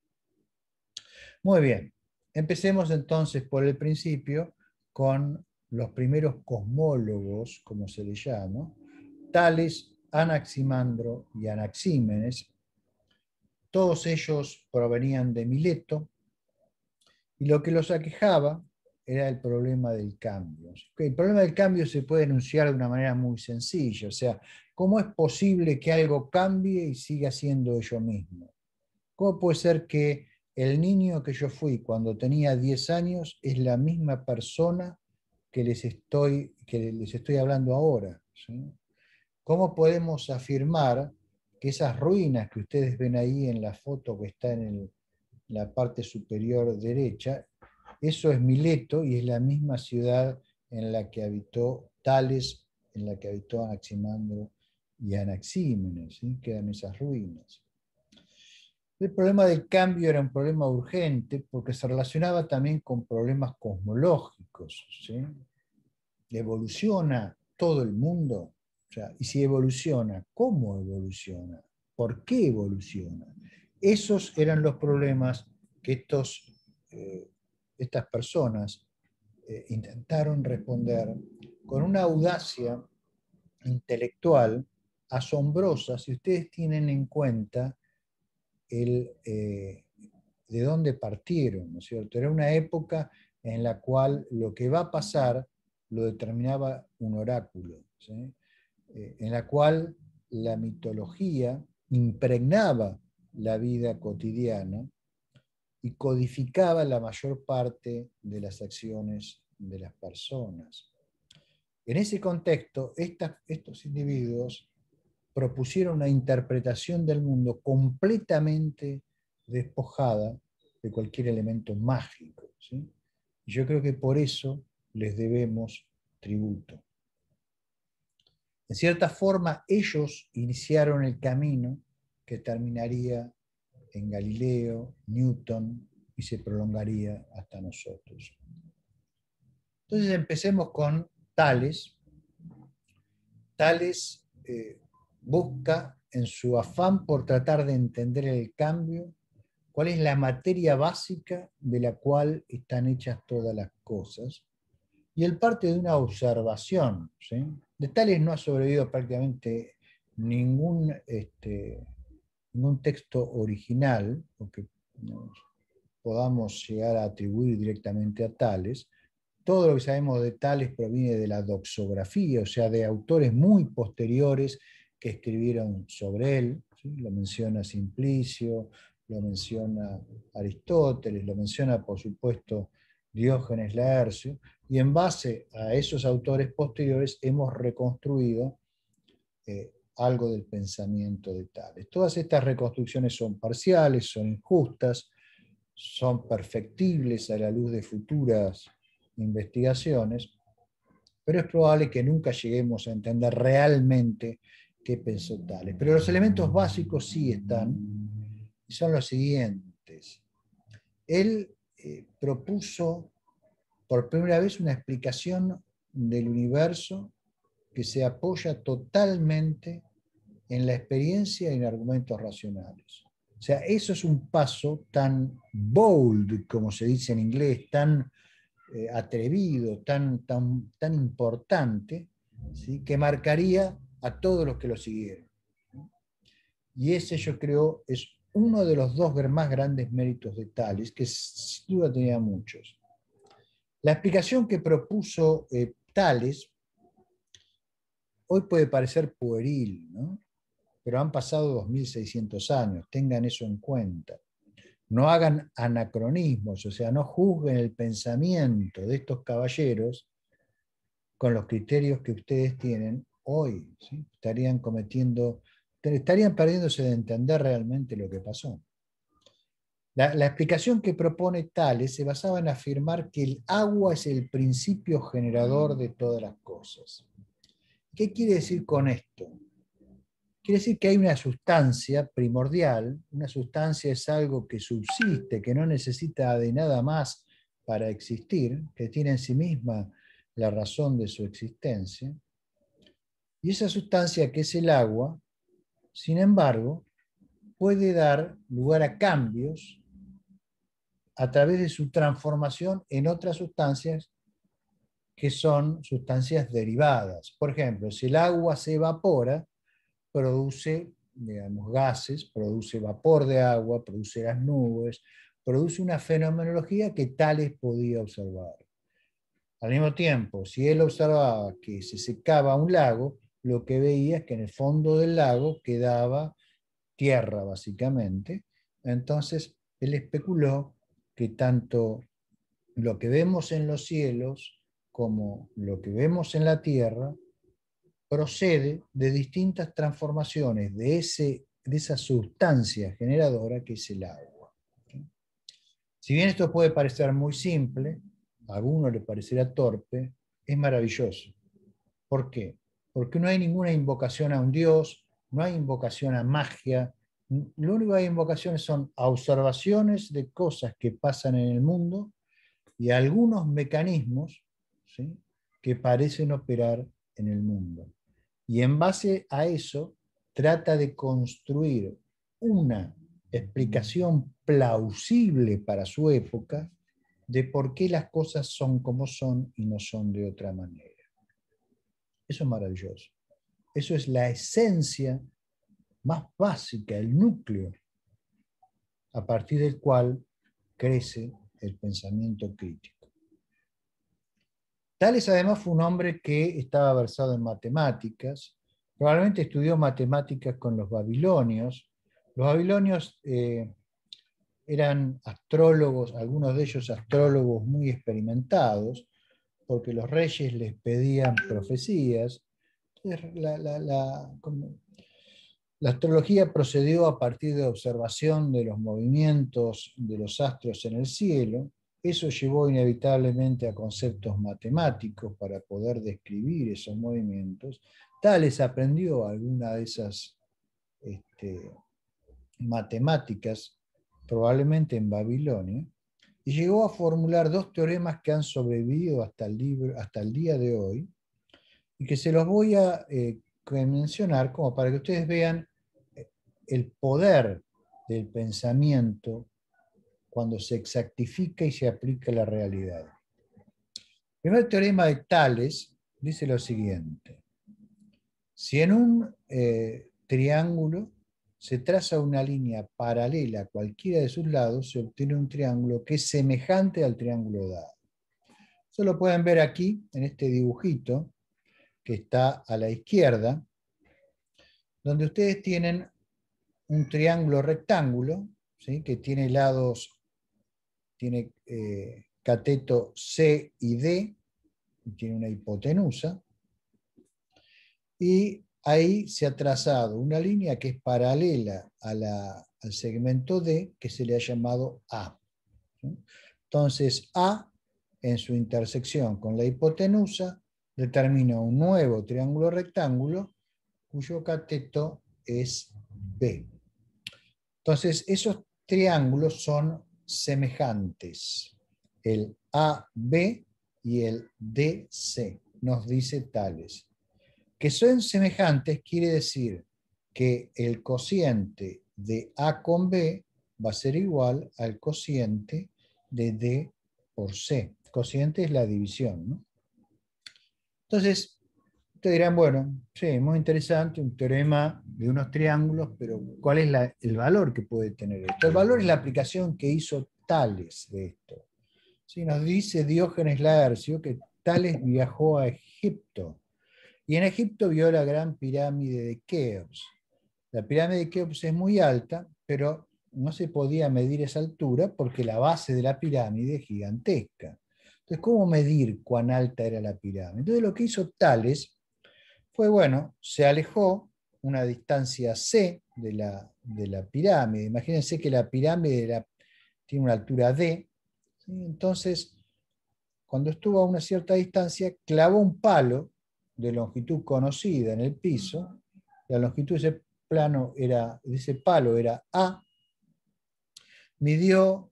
S1: Muy bien, empecemos entonces por el principio con los primeros cosmólogos, como se les llama, Tales, Anaximandro y Anaxímenes. Todos ellos provenían de Mileto y lo que los aquejaba era el problema del cambio. El problema del cambio se puede enunciar de una manera muy sencilla, o sea, ¿cómo es posible que algo cambie y siga siendo ello mismo? ¿Cómo puede ser que el niño que yo fui cuando tenía 10 años es la misma persona que les estoy, que les estoy hablando ahora? ¿Cómo podemos afirmar que esas ruinas que ustedes ven ahí en la foto que está en, la parte superior derecha, eso es Mileto y es la misma ciudad en la que habitó Tales, en la que habitó Anaximandro y Anaxímenes, quedan esas ruinas. El problema del cambio era un problema urgente porque se relacionaba también con problemas cosmológicos. ¿Evoluciona todo el mundo? y si evoluciona, ¿cómo evoluciona? ¿Por qué evoluciona? Esos eran los problemas que estos, eh, estas personas eh, intentaron responder con una audacia intelectual asombrosa si ustedes tienen en cuenta eh, de dónde partieron, Era una época en la cual lo que va a pasar lo determinaba un oráculo. Eh, en la cual la mitología impregnaba la vida cotidiana y codificaba la mayor parte de las acciones de las personas. En ese contexto, estos individuos propusieron una interpretación del mundo completamente despojada de cualquier elemento mágico. Yo creo que por eso les debemos tributo. De cierta forma, ellos iniciaron el camino que terminaría en Galileo, Newton y se prolongaría hasta nosotros. Entonces empecemos con Tales. Tales eh, busca en su afán por tratar de entender el cambio cuál es la materia básica de la cual están hechas todas las cosas. Y él parte de una observación, ¿sí? De Tales no ha sobrevivido prácticamente ningún, este, texto original, o que podamos llegar a atribuir directamente a Tales. Todo lo que sabemos de Tales proviene de la doxografía, o sea, de autores muy posteriores que escribieron sobre él. Lo menciona Simplicio, lo menciona Aristóteles, lo menciona, por supuesto, Diógenes Laercio, y en base a esos autores posteriores hemos reconstruido eh, algo del pensamiento de Tales. Todas estas reconstrucciones son parciales, son injustas, son perfectibles a la luz de futuras investigaciones, pero es probable que nunca lleguemos a entender realmente qué pensó Tales. Pero los elementos básicos sí están, y son los siguientes. Él eh, propuso por primera vez una explicación del universo que se apoya totalmente en la experiencia y en argumentos racionales. O sea, eso es un paso tan bold, como se dice en inglés, tan eh, atrevido, tan, tan, tan importante, ¿sí? que marcaría a todos los que lo siguieron. Y ese yo creo es uno de los dos más grandes méritos de Tales, que sin duda tenía muchos. La explicación que propuso eh, Tales hoy puede parecer pueril, ¿no? pero han pasado 2.600 años, tengan eso en cuenta. No hagan anacronismos, o sea, no juzguen el pensamiento de estos caballeros con los criterios que ustedes tienen hoy. ¿sí? Estarían cometiendo estarían perdiéndose de entender realmente lo que pasó. La, explicación que propone Tales se basaba en afirmar que el agua es el principio generador de todas las cosas. ¿Qué quiere decir con esto? Quiere decir que hay una sustancia primordial, una sustancia es algo que subsiste, que no necesita de nada más para existir, que tiene en sí misma la razón de su existencia. Y esa sustancia que es el agua sin embargo, puede dar lugar a cambios a través de su transformación en otras sustancias que son sustancias derivadas. Por ejemplo, si el agua se evapora, produce gases, produce vapor de agua, produce las nubes, produce una fenomenología que Tales podía observar. Al mismo tiempo, si él observaba que se secaba un lago, lo que veía es que en el fondo del lago quedaba tierra, básicamente. Entonces, él especuló que tanto lo que vemos en los cielos como lo que vemos en la tierra procede de distintas transformaciones de, ese, de esa sustancia generadora que es el agua. Si bien esto puede parecer muy simple, a alguno le parecerá torpe, es maravilloso. ¿Por qué? porque no hay ninguna invocación a un dios, no hay invocación a magia, lo único que hay invocaciones son observaciones de cosas que pasan en el mundo y algunos mecanismos que parecen operar en el mundo. Y en base a eso trata de construir una explicación plausible para su época de por qué las cosas son como son y no son de otra manera. Eso es maravilloso. Eso es la esencia más básica, el núcleo, a partir del cual crece el pensamiento crítico. Tales además fue un hombre que estaba versado en matemáticas, probablemente estudió matemáticas con los babilonios. Los babilonios eh, eran astrólogos, algunos de ellos astrólogos muy experimentados, porque los reyes les pedían profecías. La, astrología procedió a partir de observación de los movimientos de los astros en el cielo. Eso llevó inevitablemente a conceptos matemáticos para poder describir esos movimientos. Tales aprendió alguna de esas este, matemáticas, probablemente en Babilonia y llegó a formular dos teoremas que han sobrevivido hasta el, día de hoy y que se los voy a eh, mencionar como para que ustedes vean eh, el poder del pensamiento cuando se exactifica y se aplica a la realidad. El primer teorema de Tales dice lo siguiente. Si en un eh, triángulo se traza una línea paralela a cualquiera de sus lados, se obtiene un triángulo que es semejante al triángulo dado. Eso lo pueden ver aquí, en este dibujito, que está a la izquierda, donde ustedes tienen un triángulo rectángulo, ¿sí? que tiene lados, tiene eh, cateto C y D, y tiene una hipotenusa, y ahí se ha trazado una línea que es paralela al segmento D, que se le ha llamado A. Entonces, A, en su intersección con la hipotenusa, determina un nuevo triángulo rectángulo cuyo cateto es B. Entonces, esos triángulos son semejantes. El AB y el DC nos dice tales. Que son semejantes quiere decir que el cociente de A con B va a ser igual al cociente de D por C. Cociente es la división. Entonces, te dirán, bueno, sí, muy interesante, un teorema de unos triángulos, pero ¿cuál es el valor que puede tener esto? El valor es la aplicación que hizo Tales de esto. Si nos dice Diógenes Laercio que Tales viajó a Egipto y en Egipto vio la gran pirámide de Keops. La pirámide de Keops es muy alta, pero no se podía medir esa altura porque la base de la pirámide es gigantesca. Entonces, ¿cómo medir cuán alta era la pirámide? Entonces, lo que hizo Tales fue, bueno, se alejó una distancia C de la, de la pirámide. Imagínense que la pirámide tiene una altura D. Entonces, cuando estuvo a una cierta distancia, clavó un palo de longitud conocida en el piso, la longitud de ese plano era, de ese palo era A, midió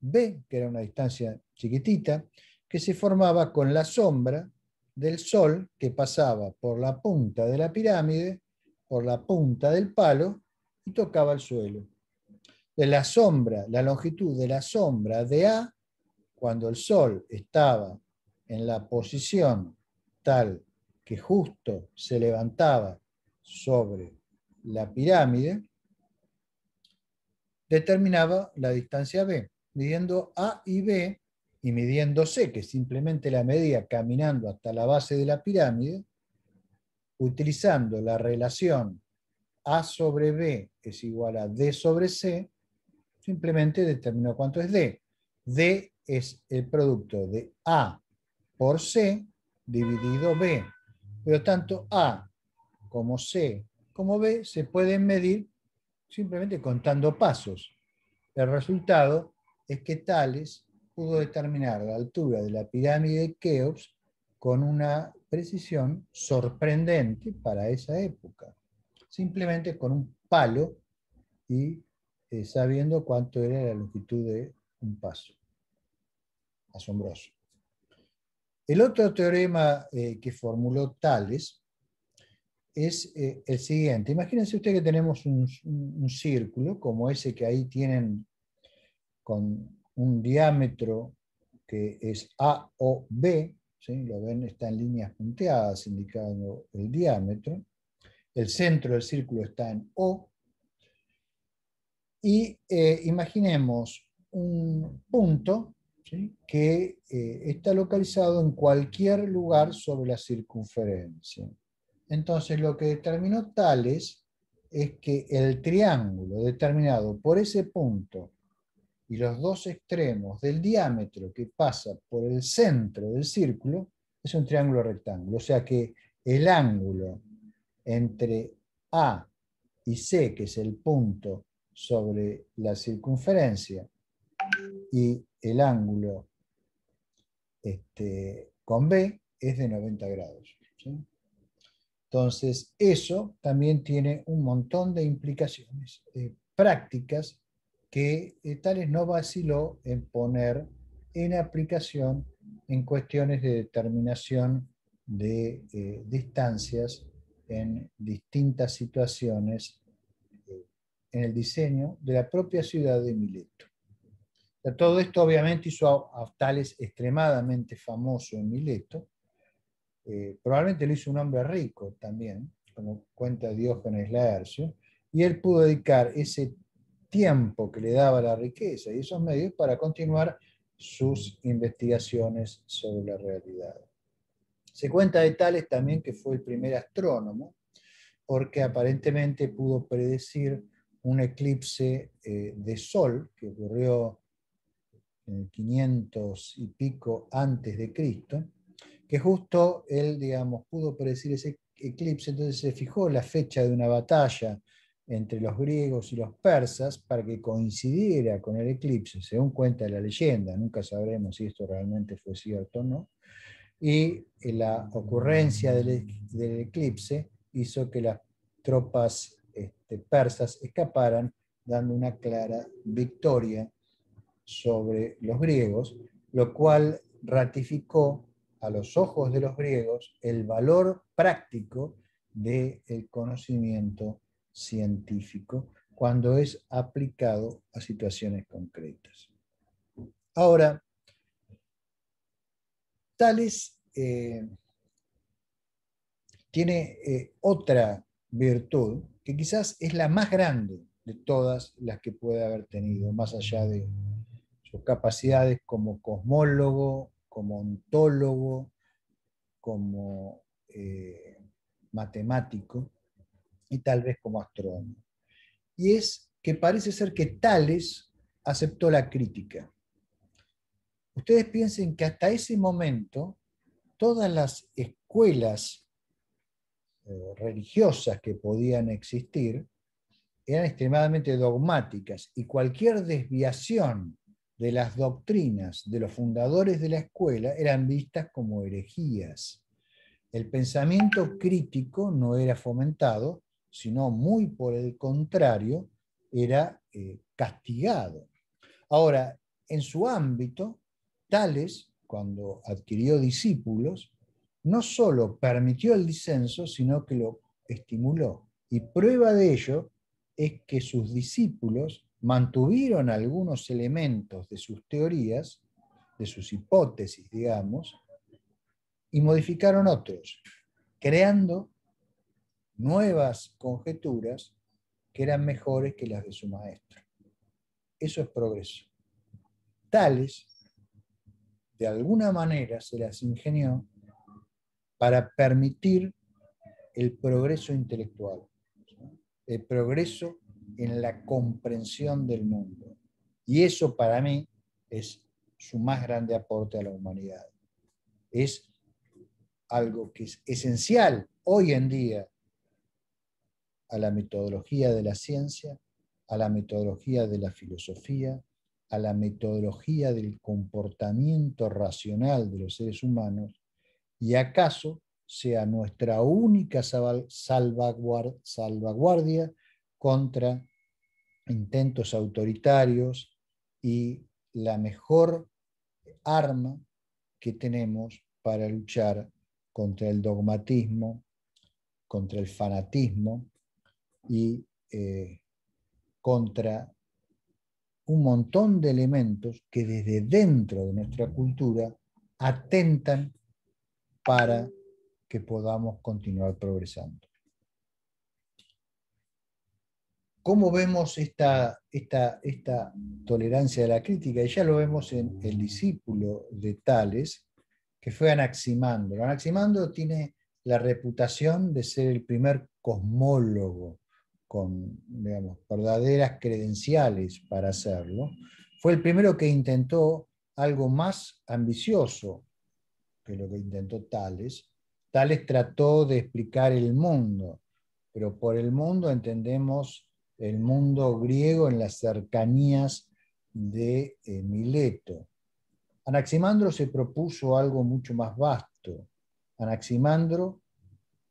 S1: B, que era una distancia chiquitita, que se formaba con la sombra del sol que pasaba por la punta de la pirámide, por la punta del palo y tocaba el suelo. De la sombra, la longitud de la sombra de A, cuando el sol estaba en la posición tal que justo se levantaba sobre la pirámide, determinaba la distancia B, midiendo A y B y midiendo C, que simplemente la medía caminando hasta la base de la pirámide, utilizando la relación A sobre B es igual a D sobre C, simplemente determinó cuánto es D. D es el producto de A por C dividido B. Pero tanto A como C como B se pueden medir simplemente contando pasos. El resultado es que Tales pudo determinar la altura de la pirámide de Keops con una precisión sorprendente para esa época, simplemente con un palo y eh, sabiendo cuánto era la longitud de un paso. Asombroso. El otro teorema eh, que formuló Tales es eh, el siguiente. Imagínense ustedes que tenemos un, círculo como ese que ahí tienen con un diámetro que es A o B, lo ven, está en líneas punteadas indicando el diámetro. El centro del círculo está en O. Y eh, imaginemos un punto que eh, está localizado en cualquier lugar sobre la circunferencia. Entonces, lo que determinó Tales es que el triángulo determinado por ese punto y los dos extremos del diámetro que pasa por el centro del círculo es un triángulo rectángulo. O sea que el ángulo entre A y C, que es el punto sobre la circunferencia, y el ángulo este, con B es de 90 grados. Entonces, eso también tiene un montón de implicaciones eh, prácticas que eh, Tales no vaciló en poner en aplicación en cuestiones de determinación de eh, distancias en distintas situaciones en el diseño de la propia ciudad de Mileto. Todo esto obviamente hizo a, Tales extremadamente famoso en Mileto. Eh, probablemente lo hizo un hombre rico también, como cuenta Diógenes Laercio, y él pudo dedicar ese tiempo que le daba la riqueza y esos medios para continuar sus investigaciones sobre la realidad. Se cuenta de Tales también que fue el primer astrónomo, porque aparentemente pudo predecir un eclipse eh, de sol que ocurrió en el 500 y pico antes de Cristo, que justo él, digamos, pudo predecir ese eclipse, entonces se fijó la fecha de una batalla entre los griegos y los persas para que coincidiera con el eclipse, según cuenta la leyenda, nunca sabremos si esto realmente fue cierto o no, y eh, la ocurrencia e, del, eclipse hizo que las tropas este, persas escaparan, dando una clara victoria sobre los griegos, lo cual ratificó a los ojos de los griegos el valor práctico del conocimiento científico cuando es aplicado a situaciones concretas. Ahora, Tales eh, tiene eh, otra virtud que quizás es la más grande de todas las que puede haber tenido, más allá de sus capacidades como cosmólogo, como ontólogo, como eh, matemático y tal vez como astrónomo. Y es que parece ser que Tales aceptó la crítica. Ustedes piensen que hasta ese momento todas las escuelas eh, religiosas que podían existir eran extremadamente dogmáticas y cualquier desviación de las doctrinas de los fundadores de la escuela eran vistas como herejías. El pensamiento crítico no era fomentado, sino muy por el contrario, era eh, castigado. Ahora, en su ámbito, Tales, cuando adquirió discípulos, no solo permitió el disenso, sino que lo estimuló. Y prueba de ello es que sus discípulos mantuvieron algunos elementos de sus teorías, de sus hipótesis, digamos, y modificaron otros, creando nuevas conjeturas que eran mejores que las de su maestro. Eso es progreso. Tales, de alguna manera, se las ingenió para permitir el progreso intelectual, el progreso en la comprensión del mundo. Y eso para mí es su más grande aporte a la humanidad. Es algo que es esencial hoy en día a la metodología de la ciencia, a la metodología de la filosofía, a la metodología del comportamiento racional de los seres humanos y acaso sea nuestra única salvaguardia contra intentos autoritarios y la mejor arma que tenemos para luchar contra el dogmatismo, contra el fanatismo y eh, contra un montón de elementos que desde dentro de nuestra cultura atentan para que podamos continuar progresando. cómo vemos esta, esta, esta tolerancia de la crítica, y ya lo vemos en el discípulo de Tales, que fue Anaximandro. Anaximandro tiene la reputación de ser el primer cosmólogo con verdaderas credenciales para hacerlo. Fue el primero que intentó algo más ambicioso que lo que intentó Tales. Tales trató de explicar el mundo, pero por el mundo entendemos el mundo griego en las cercanías de eh, Mileto. Anaximandro se propuso algo mucho más vasto. Anaximandro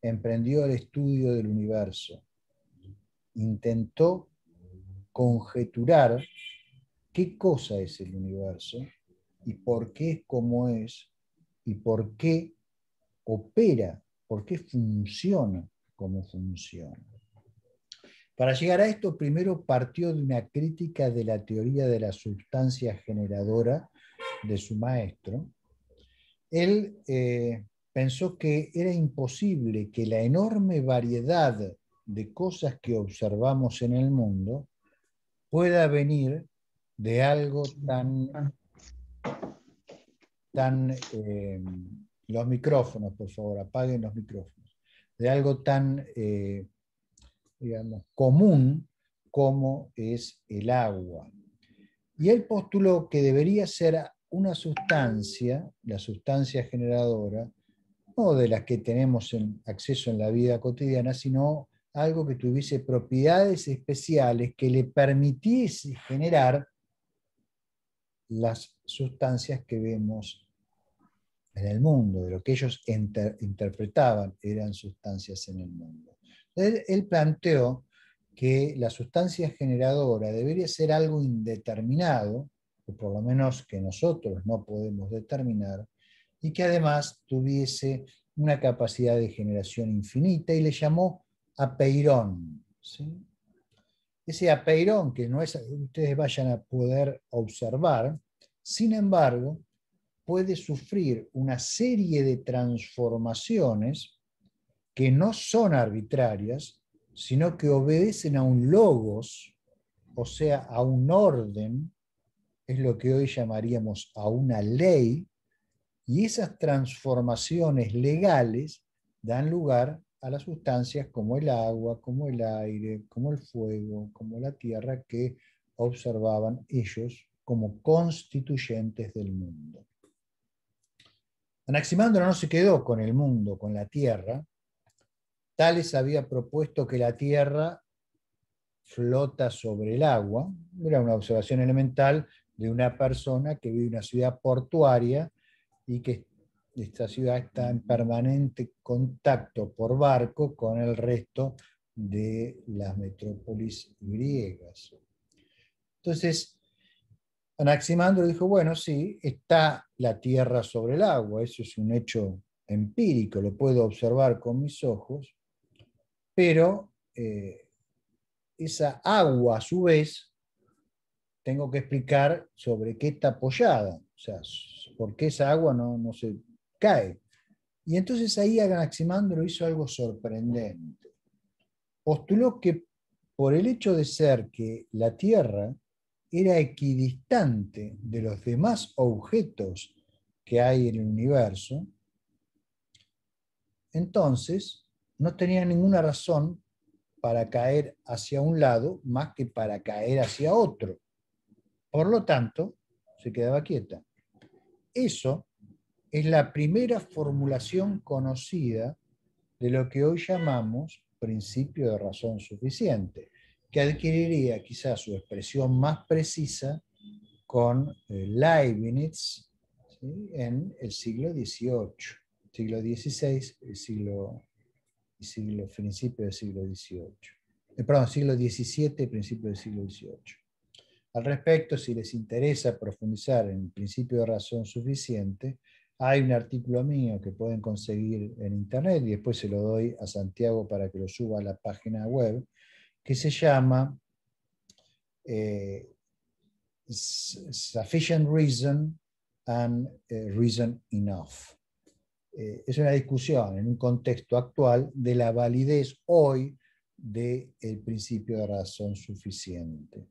S1: emprendió el estudio del universo. Intentó conjeturar qué cosa es el universo y por qué es como es y por qué opera, por qué funciona como funciona. Para llegar a esto, primero partió de una crítica de la teoría de la sustancia generadora de su maestro. Él eh, pensó que era imposible que la enorme variedad de cosas que observamos en el mundo pueda venir de algo tan... Eh, los micrófonos, por favor, apaguen los micrófonos. De algo tan eh, digamos, común como es el agua. Y él postuló que debería ser una sustancia, la sustancia generadora, no de las que tenemos acceso en la vida cotidiana, sino algo que tuviese propiedades especiales que le permitiese generar las sustancias que vemos en el mundo, de lo que ellos interpretaban eran sustancias en el mundo. Él, planteó que la sustancia generadora debería ser algo indeterminado, o por lo menos que nosotros no podemos determinar, y que además tuviese una capacidad de generación infinita, y le llamó apeirón. Ese apeirón, que ustedes vayan a poder observar, sin embargo, puede sufrir una serie de transformaciones que no son arbitrarias, sino que obedecen a un logos, o sea, a un orden, es lo que hoy llamaríamos a una ley, y esas transformaciones legales dan lugar a las sustancias como el agua, como el aire, como el fuego, como la tierra que observaban ellos como constituyentes del mundo. Anaximandro no se quedó con el mundo, con la tierra, Tales había propuesto que la Tierra flota sobre el agua. Era una observación elemental de una persona que vive en una ciudad portuaria y que esta ciudad está en permanente contacto por barco con el resto de las metrópolis griegas. Entonces, Anaximandro dijo, bueno, sí, está la tierra sobre el agua, eso es un hecho empírico, lo puedo observar con mis ojos, pero eh, esa agua a su vez tengo que explicar sobre qué está apoyada, o sea, por qué esa agua no, no se cae. Y entonces ahí Anaximandro hizo algo sorprendente. Postuló que por el hecho de ser que la Tierra era equidistante de los demás objetos que hay en el universo, entonces no tenía ninguna razón para caer hacia un lado más que para caer hacia otro. Por lo tanto, se quedaba quieta. Eso es la primera formulación conocida de lo que hoy llamamos principio de razón suficiente, que adquiriría quizás su expresión más precisa con eh, Leibniz en el siglo XVIII, siglo XVI, el siglo siglo, principio del siglo XVIII. Eh, perdón, siglo XVII, principio del siglo XVIII. Al respecto, si les interesa profundizar en el principio de razón suficiente, hay un artículo mío que pueden conseguir en internet y después se lo doy a Santiago para que lo suba a la página web, que se llama eh, Sufficient Reason and eh, Reason Enough. Eh, es una discusión en un contexto actual de la validez hoy del principio de razón suficiente.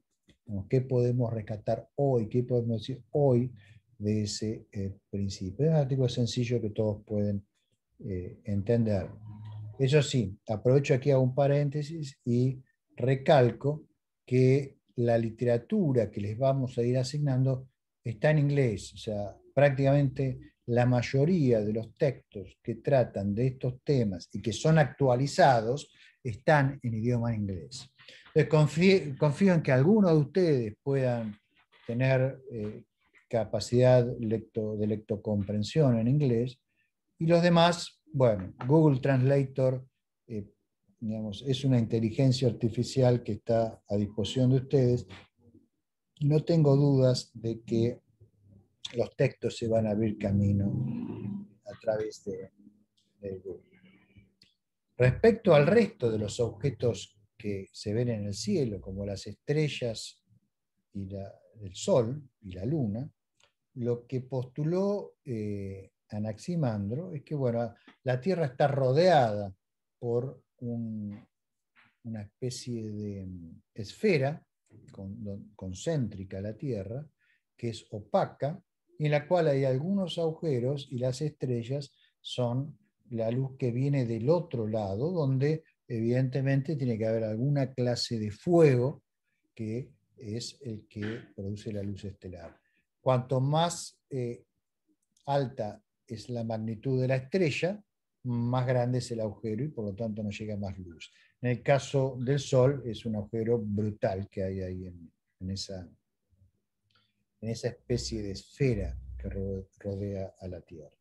S1: ¿Qué podemos rescatar hoy? ¿Qué podemos decir hoy de ese eh, principio? Es un artículo sencillo que todos pueden eh, entender. Eso sí, aprovecho aquí a un paréntesis y recalco que la literatura que les vamos a ir asignando está en inglés, o sea, prácticamente la mayoría de los textos que tratan de estos temas y que son actualizados están en idioma inglés. Confío, confío, en que algunos de ustedes puedan tener eh, capacidad lecto, de lectocomprensión en inglés y los demás, bueno, Google Translator eh, digamos, es una inteligencia artificial que está a disposición de ustedes. No tengo dudas de que los textos se van a abrir camino a través de, Respecto al resto de los objetos que se ven en el cielo, como las estrellas y el sol y la luna, lo que postuló eh, Anaximandro es que bueno, la Tierra está rodeada por una especie de mm, esfera concéntrica a la Tierra, que es opaca en la cual hay algunos agujeros y las estrellas son la luz que viene del otro lado, donde evidentemente tiene que haber alguna clase de fuego que es el que produce la luz estelar. Cuanto más eh, alta es la magnitud de la estrella, más grande es el agujero y por lo tanto no llega más luz. En el caso del Sol es un agujero brutal que hay ahí en, en esa en esa especie de esfera que rodea a la Tierra.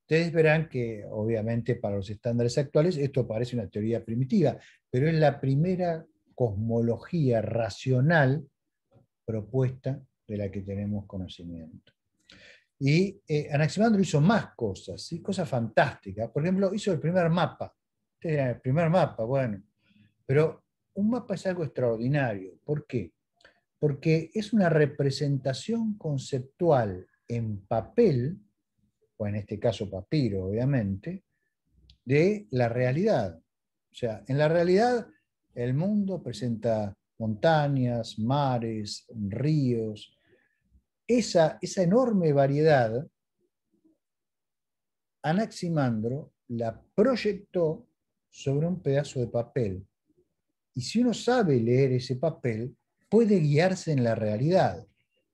S1: Ustedes verán que, obviamente, para los estándares actuales esto parece una teoría primitiva, pero es la primera cosmología racional propuesta de la que tenemos conocimiento. Y eh, Anaximandro hizo más cosas, cosas fantásticas. Por ejemplo, hizo el primer mapa. el primer mapa, bueno. Pero un mapa es algo extraordinario. ¿Por qué? porque es una representación conceptual en papel, o en este caso papiro, obviamente, de la realidad. O sea, en la realidad el mundo presenta montañas, mares, ríos, esa, esa enorme variedad, Anaximandro la proyectó sobre un pedazo de papel. Y si uno sabe leer ese papel, puede guiarse en la realidad.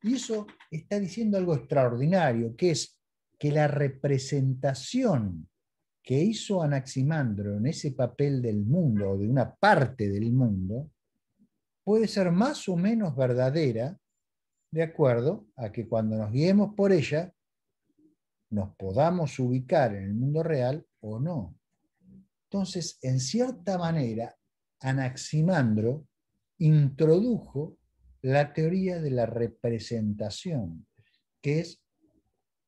S1: Y eso está diciendo algo extraordinario, que es que la representación que hizo Anaximandro en ese papel del mundo o de una parte del mundo puede ser más o menos verdadera de acuerdo a que cuando nos guiemos por ella nos podamos ubicar en el mundo real o no. Entonces, en cierta manera, Anaximandro introdujo la teoría de la representación, que es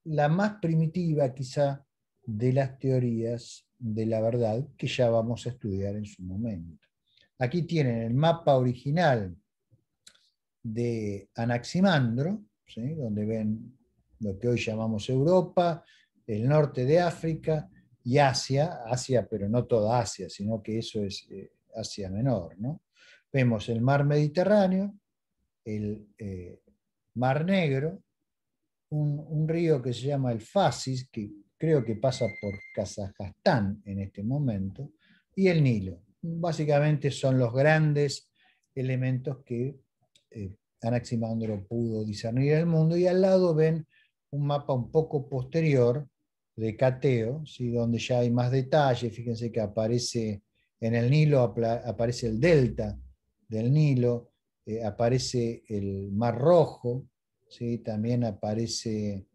S1: la más primitiva quizá de las teorías de la verdad que ya vamos a estudiar en su momento. Aquí tienen el mapa original de Anaximandro, donde ven lo que hoy llamamos Europa, el norte de África y Asia, Asia, pero no toda Asia, sino que eso es eh, Asia Menor, ¿no? Vemos el mar Mediterráneo, el eh, mar Negro, un, río que se llama el Fasis, que creo que pasa por Kazajstán en este momento, y el Nilo. Básicamente son los grandes elementos que eh, Anaximandro pudo discernir el mundo y al lado ven un mapa un poco posterior de Cateo, ¿sí? donde ya hay más detalles. Fíjense que aparece en el Nilo, aparece el delta del Nilo, eh, aparece el Mar Rojo, ¿sí? también aparece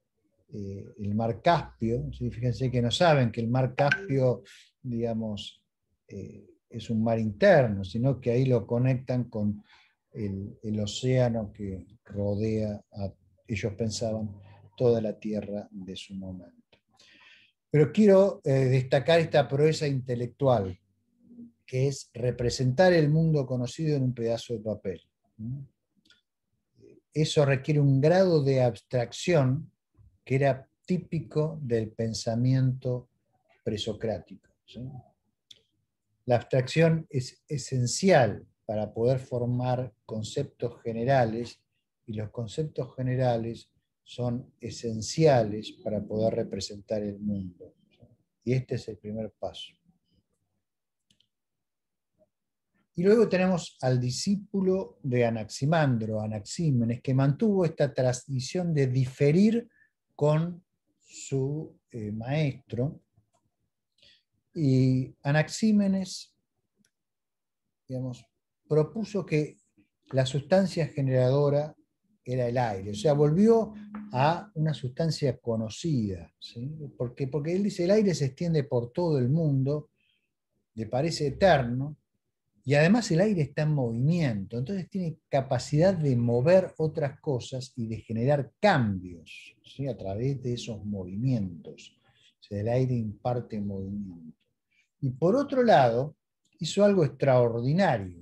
S1: eh, el Mar Caspio. Fíjense que no saben que el Mar Caspio, digamos, eh, es un mar interno, sino que ahí lo conectan con el, océano que rodea, a, ellos pensaban, toda la tierra de su momento. Pero quiero destacar esta proeza intelectual que es representar el mundo conocido en un pedazo de papel. Eso requiere un grado de abstracción que era típico del pensamiento presocrático. La abstracción es esencial para poder formar conceptos generales y los conceptos generales son esenciales para poder representar el mundo. Y este es el primer paso. Y luego tenemos al discípulo de Anaximandro, Anaxímenes, que mantuvo esta tradición de diferir con su eh, maestro. Y Anaxímenes, propuso que la sustancia generadora era el aire, o sea, volvió a una sustancia conocida, porque, porque él dice, el aire se extiende por todo el mundo, le parece eterno, y además el aire está en movimiento, entonces tiene capacidad de mover otras cosas y de generar cambios ¿sí? a través de esos movimientos. el aire imparte movimiento. Y por otro lado, hizo algo extraordinario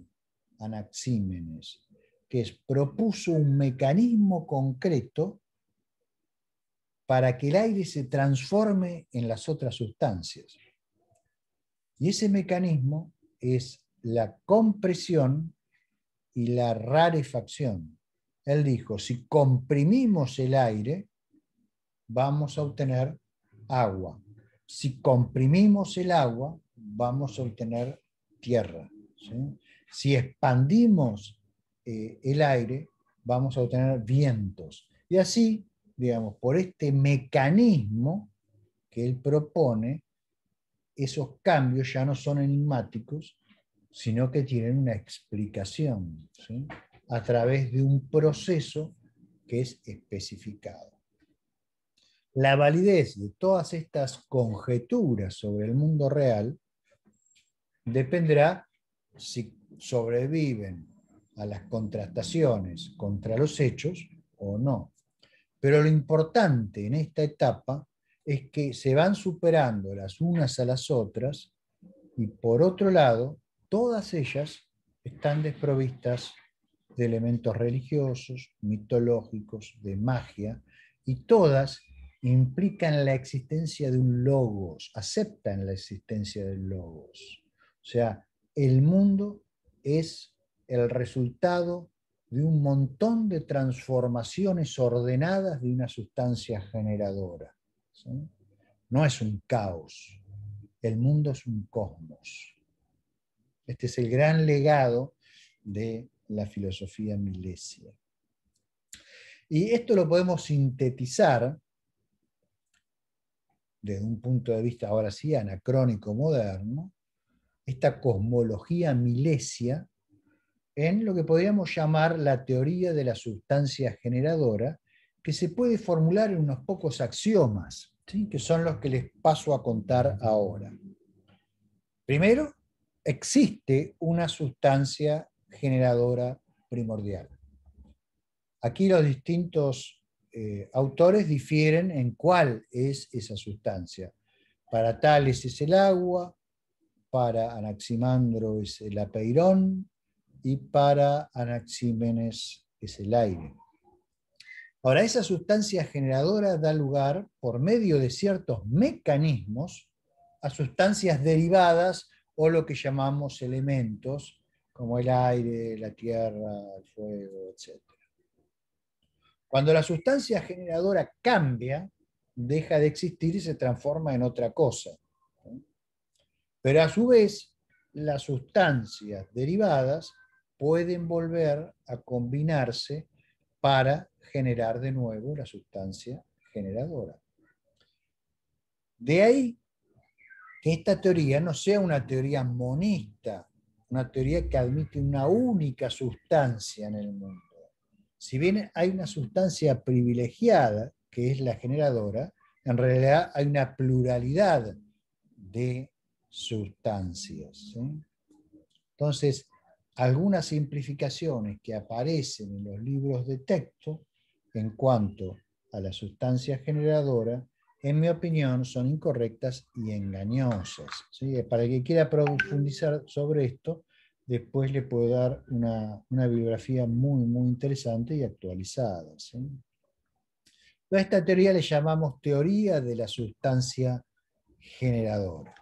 S1: Anaxímenes, que es propuso un mecanismo concreto para que el aire se transforme en las otras sustancias. Y ese mecanismo es la compresión y la rarefacción. Él dijo, si comprimimos el aire, vamos a obtener agua. Si comprimimos el agua, vamos a obtener tierra. Si expandimos eh, el aire, vamos a obtener vientos. Y así, digamos, por este mecanismo que él propone, esos cambios ya no son enigmáticos, sino que tienen una explicación a través de un proceso que es especificado. La validez de todas estas conjeturas sobre el mundo real dependerá si sobreviven a las contrastaciones contra los hechos o no. Pero lo importante en esta etapa es que se van superando las unas a las otras y por otro lado todas ellas están desprovistas de elementos religiosos, mitológicos, de magia, y todas implican la existencia de un logos, aceptan la existencia del logos. O sea, el mundo es el resultado de un montón de transformaciones ordenadas de una sustancia generadora. No es un caos, el mundo es un cosmos. Este es el gran legado de la filosofía milesia. Y esto lo podemos sintetizar desde un punto de vista ahora sí anacrónico moderno, esta cosmología milesia en lo que podríamos llamar la teoría de la sustancia generadora, que se puede formular en unos pocos axiomas, que son los que les paso a contar ahora. Primero, existe una sustancia generadora primordial. Aquí los distintos eh, autores difieren en cuál es esa sustancia. Para Tales es el agua, para Anaximandro es el apeirón y para Anaxímenes es el aire. Ahora, esa sustancia generadora da lugar, por medio de ciertos mecanismos, a sustancias derivadas o lo que llamamos elementos, como el aire, la tierra, el fuego, etc. Cuando la sustancia generadora cambia, deja de existir y se transforma en otra cosa. Pero a su vez, las sustancias derivadas pueden volver a combinarse para generar de nuevo la sustancia generadora. De ahí que esta teoría no sea una teoría monista, una teoría que admite una única sustancia en el mundo. Si bien hay una sustancia privilegiada, que es la generadora, en realidad hay una pluralidad de sustancias. Entonces, algunas simplificaciones que aparecen en los libros de texto en cuanto a la sustancia generadora en mi opinión, son incorrectas y engañosas. Eh, para el que quiera profundizar sobre esto, después le puedo dar una, biografía bibliografía muy, muy interesante y actualizada. A esta teoría le llamamos teoría de la sustancia generadora.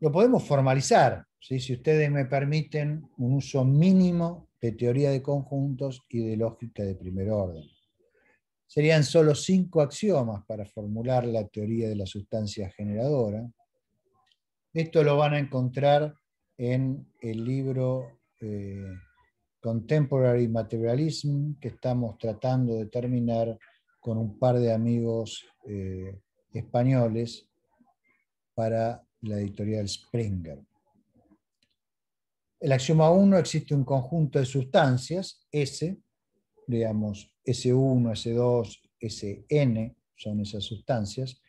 S1: Lo podemos formalizar, si ustedes me permiten un uso mínimo de teoría de conjuntos y de lógica de primer orden. Serían solo cinco axiomas para formular la teoría de la sustancia generadora. Esto lo van a encontrar en el libro eh, Contemporary Materialism que estamos tratando de terminar con un par de amigos eh, españoles para la editorial Springer. El axioma 1 existe un conjunto de sustancias, S, digamos, S1, S2, SN, son esas sustancias,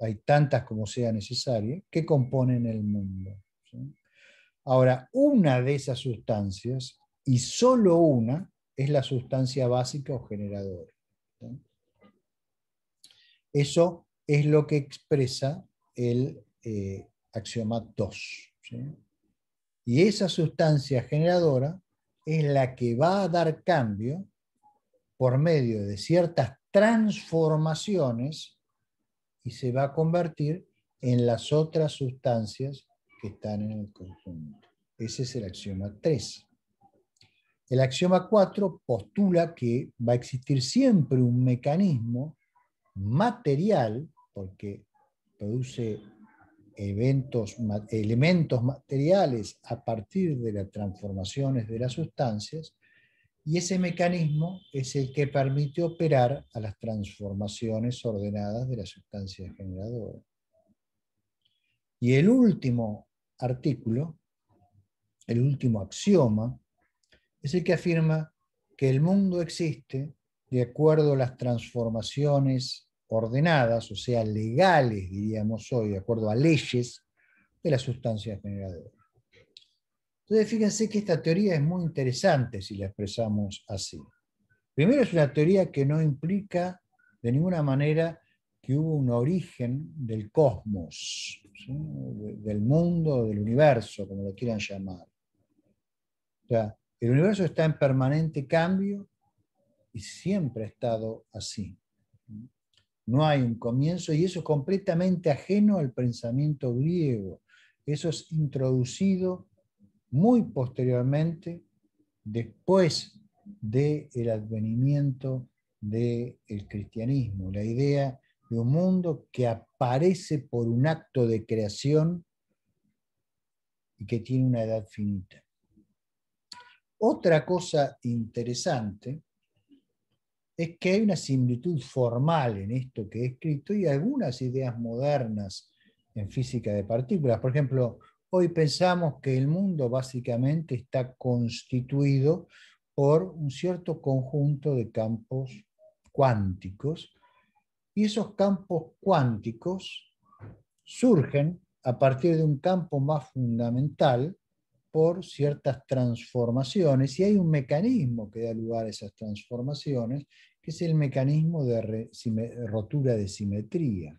S1: hay tantas como sea necesaria, que componen el mundo. Ahora, una de esas sustancias, y solo una, es la sustancia básica o generadora. Eso es lo que expresa el eh, axioma 2. Y esa sustancia generadora es la que va a dar cambio por medio de ciertas transformaciones y se va a convertir en las otras sustancias que están en el conjunto. Ese es el axioma 3. El axioma 4 postula que va a existir siempre un mecanismo material, porque produce eventos, elementos materiales a partir de las transformaciones de las sustancias, y ese mecanismo es el que permite operar a las transformaciones ordenadas de las sustancias generadora. Y el último artículo, el último axioma, es el que afirma que el mundo existe de acuerdo a las transformaciones ordenadas, o sea, legales, diríamos hoy, de acuerdo a leyes de las sustancias generadora. Entonces, fíjense que esta teoría es muy interesante si la expresamos así. Primero, es una teoría que no implica de ninguna manera que hubo un origen del cosmos, del mundo, del universo, como lo quieran llamar. O sea, el universo está en permanente cambio y siempre ha estado así no hay un comienzo y eso es completamente ajeno al pensamiento griego. Eso es introducido muy posteriormente, después del el advenimiento del cristianismo, la idea de un mundo que aparece por un acto de creación y que tiene una edad finita. Otra cosa interesante es que hay una similitud formal en esto que he escrito y algunas ideas modernas en física de partículas. Por ejemplo, hoy pensamos que el mundo básicamente está constituido por un cierto conjunto de campos cuánticos y esos campos cuánticos surgen a partir de un campo más fundamental por ciertas transformaciones y hay un mecanismo que da lugar a esas transformaciones, que es el mecanismo de rotura de simetría.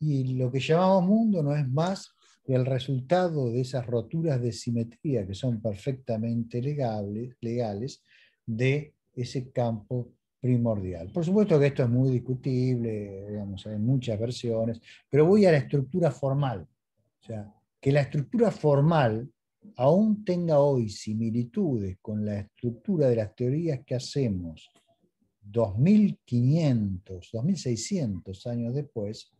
S1: Y lo que llamamos mundo no es más que el resultado de esas roturas de simetría que son perfectamente legales de ese campo primordial. Por supuesto que esto es muy discutible, hay muchas versiones, pero voy a la estructura formal. O sea, que la estructura formal aún tenga hoy similitudes con la estructura de las teorías que hacemos 2500, 2600 años después,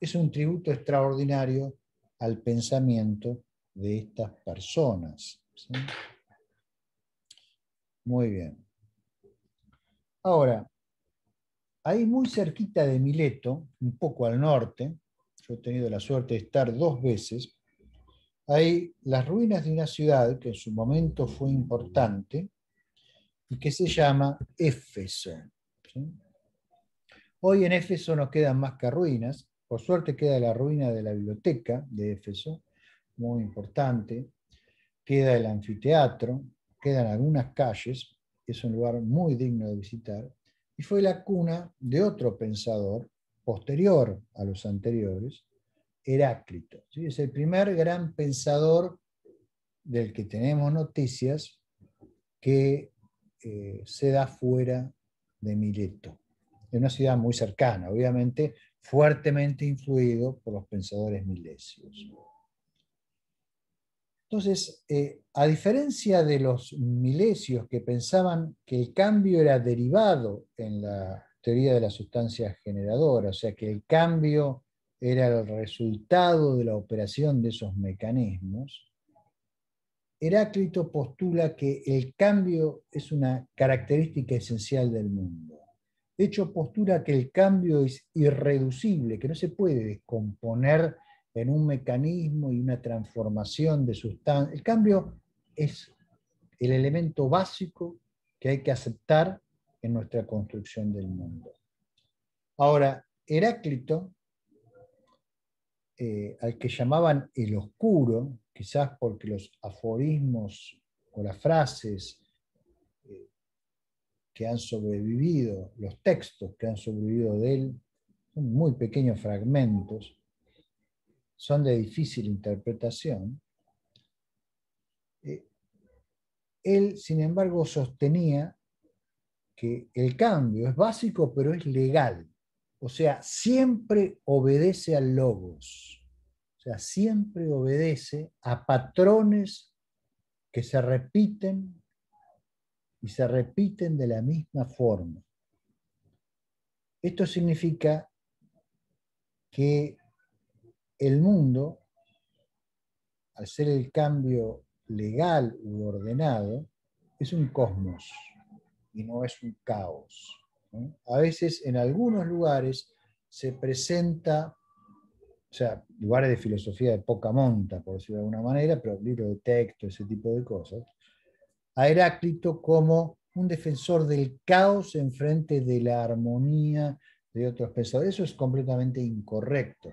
S1: es un tributo extraordinario al pensamiento de estas personas. Muy bien. Ahora, ahí muy cerquita de Mileto, un poco al norte, yo he tenido la suerte de estar dos veces, hay las ruinas de una ciudad que en su momento fue importante y que se llama Éfeso. Hoy en Éfeso no quedan más que ruinas. Por suerte queda la ruina de la biblioteca de Éfeso, muy importante. Queda el anfiteatro, quedan algunas calles, es un lugar muy digno de visitar, y fue la cuna de otro pensador posterior a los anteriores, Heráclito. Es el primer gran pensador del que tenemos noticias que eh, se da fuera de Mileto, En una ciudad muy cercana, obviamente fuertemente influido por los pensadores milesios. Entonces, eh, a diferencia de los milesios que pensaban que el cambio era derivado en la teoría de la sustancia generadora, o sea, que el cambio era el resultado de la operación de esos mecanismos, Heráclito postula que el cambio es una característica esencial del mundo. De hecho, postula que el cambio es irreducible, que no se puede descomponer en un mecanismo y una transformación de sustancia. El cambio es el elemento básico que hay que aceptar en nuestra construcción del mundo. Ahora, Heráclito eh, al que llamaban el oscuro, quizás porque los aforismos o las frases eh, que han sobrevivido, los textos que han sobrevivido de él, son muy pequeños fragmentos, son de difícil interpretación. Eh, él, sin embargo, sostenía que el cambio es básico, pero es legal. O sea, siempre obedece a logos. O sea, siempre obedece a patrones que se repiten y se repiten de la misma forma. Esto significa que el mundo, al ser el cambio legal u ordenado, es un cosmos y no es un caos. A veces en algunos lugares se presenta, o sea, lugares de filosofía de poca monta, por decirlo de alguna manera, pero libros de texto, ese tipo de cosas, a Heráclito como un defensor del caos en frente de la armonía de otros pensadores. Eso es completamente incorrecto.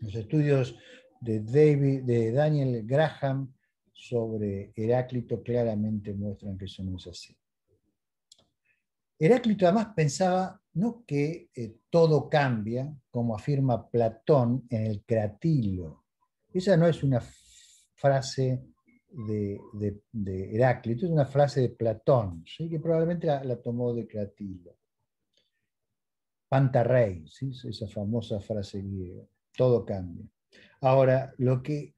S1: Los estudios de, David, de Daniel Graham sobre Heráclito claramente muestran que eso no es así. Heráclito además pensaba no que eh, todo cambia, como afirma Platón en el Cratilo. Esa no es una frase de, Heráclito, es una frase de Platón, que probablemente la, tomó de Cratilo. Pantarrey, esa famosa frase griega, todo cambia. Ahora, lo que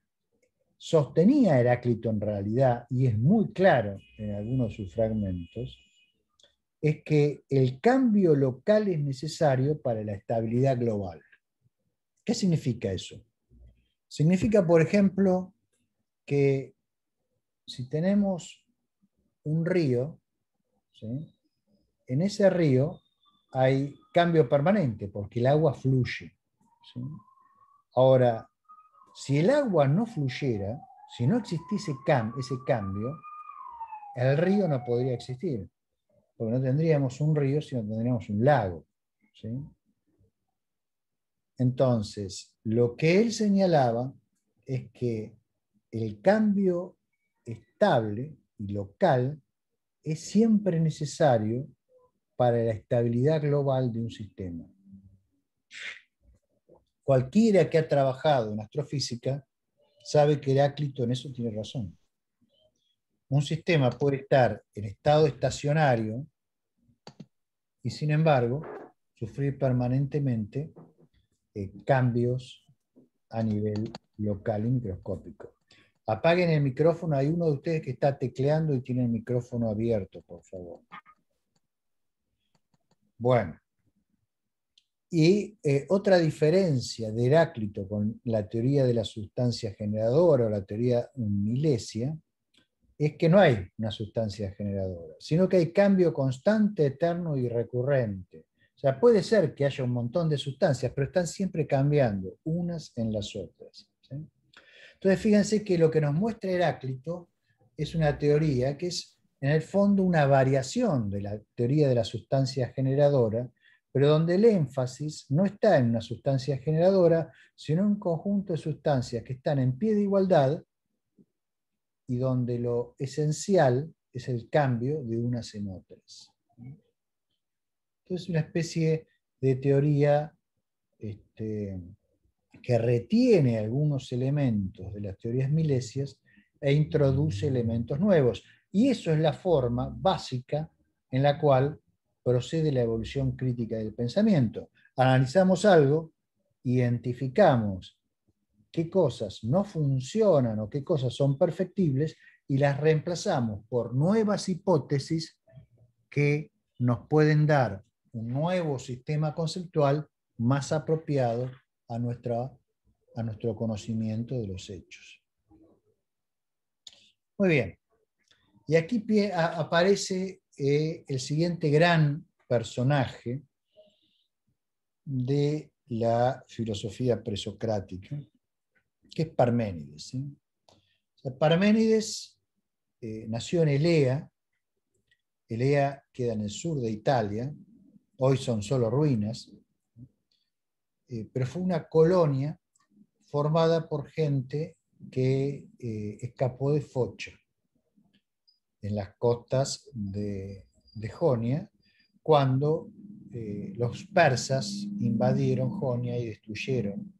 S1: sostenía Heráclito en realidad, y es muy claro en algunos de sus fragmentos, es que el cambio local es necesario para la estabilidad global. ¿Qué significa eso? Significa, por ejemplo, que si tenemos un río, en ese río hay cambio permanente porque el agua fluye. Ahora, si el agua no fluyera, si no existiese ese cambio, el río no podría existir porque no tendríamos un río, sino tendríamos un lago. ¿sí? Entonces, lo que él señalaba es que el cambio estable y local es siempre necesario para la estabilidad global de un sistema. Cualquiera que ha trabajado en astrofísica sabe que Heráclito en eso tiene razón un sistema puede estar en estado estacionario y sin embargo sufrir permanentemente eh, cambios a nivel local y microscópico. Apaguen el micrófono, hay uno de ustedes que está tecleando y tiene el micrófono abierto, por favor. Bueno, y eh, otra diferencia de Heráclito con la teoría de la sustancia generadora o la teoría milesia es que no hay una sustancia generadora, sino que hay cambio constante, eterno y recurrente. O sea, puede ser que haya un montón de sustancias, pero están siempre cambiando unas en las otras. Entonces, fíjense que lo que nos muestra Heráclito es una teoría que es, en el fondo, una variación de la teoría de la sustancia generadora, pero donde el énfasis no está en una sustancia generadora, sino en un conjunto de sustancias que están en pie de igualdad y donde lo esencial es el cambio de unas en otras. Entonces, una especie de teoría este, que retiene algunos elementos de las teorías milesias e introduce elementos nuevos. Y eso es la forma básica en la cual procede la evolución crítica del pensamiento. Analizamos algo, identificamos qué cosas no funcionan o qué cosas son perfectibles y las reemplazamos por nuevas hipótesis que nos pueden dar un nuevo sistema conceptual más apropiado a, a nuestro conocimiento de los hechos. Muy bien. Y aquí aparece eh, el siguiente gran personaje de la filosofía presocrática, que es Parménides. Parménides eh, nació en Elea, Elea queda en el sur de Italia, hoy son solo ruinas, eh, pero fue una colonia formada por gente que eh, escapó de Focha, en las costas de, Jonia, cuando los persas invadieron Jonia y destruyeron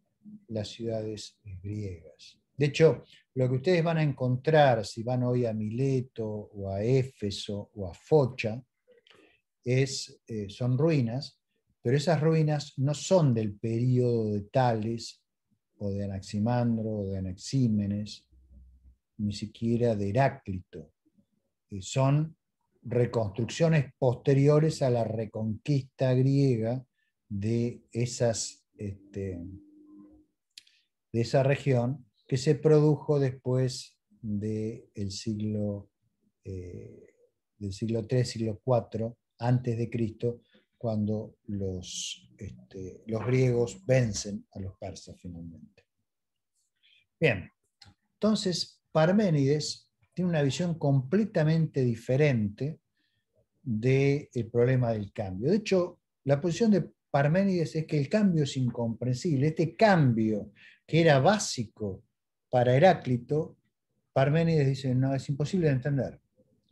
S1: las ciudades eh, griegas. De hecho, lo que ustedes van a encontrar si van hoy a Mileto o a Éfeso o a Focha es, eh, son ruinas, pero esas ruinas no son del periodo de Tales o de Anaximandro o de Anaxímenes, ni siquiera de Heráclito. Eh, son reconstrucciones posteriores a la reconquista griega de esas este, de esa región que se produjo después de el siglo, eh, del siglo III, siglo IV, antes de Cristo, cuando los, este, los griegos vencen a los persas finalmente. Bien, entonces Parménides tiene una visión completamente diferente del problema del cambio. De hecho, la posición de Parménides es que el cambio es incomprensible. Este cambio que era básico para Heráclito, Parménides dice, no, es imposible de entender.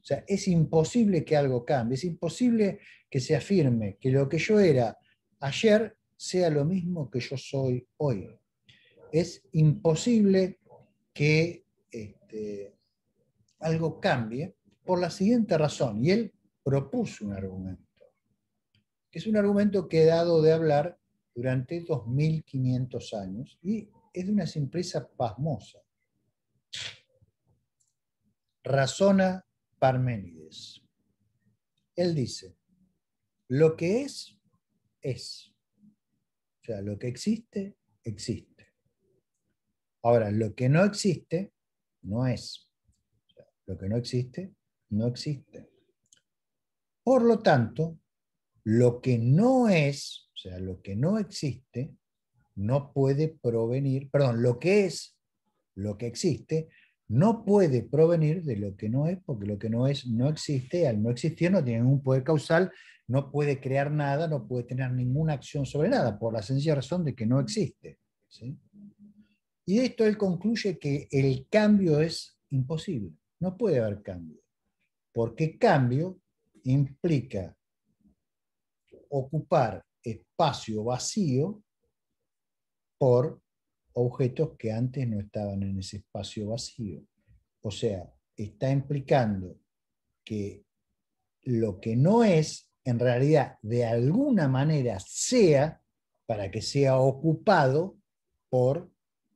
S1: O sea, es imposible que algo cambie, es imposible que se afirme que lo que yo era ayer sea lo mismo que yo soy hoy. Es imposible que este, algo cambie por la siguiente razón, y él propuso un argumento, que es un argumento que he dado de hablar durante 2.500 años y es de una simpleza pasmosa. Razona Parménides. Él dice, lo que es, es. O sea, lo que existe, existe. Ahora, lo que no existe, no es. lo que no existe, no existe. Por lo tanto, lo que no es, o sea, lo que no existe, no puede provenir, perdón, lo que es, lo que existe, no puede provenir de lo que no es, porque lo que no es no existe, al no existir no tiene ningún poder causal, no puede crear nada, no puede tener ninguna acción sobre nada, por la sencilla razón de que no existe. Y de esto él concluye que el cambio es imposible, no puede haber cambio, porque cambio implica ocupar espacio vacío por objetos que antes no estaban en ese espacio vacío. O sea, está implicando que lo que no es, en realidad, de alguna manera sea para que sea ocupado por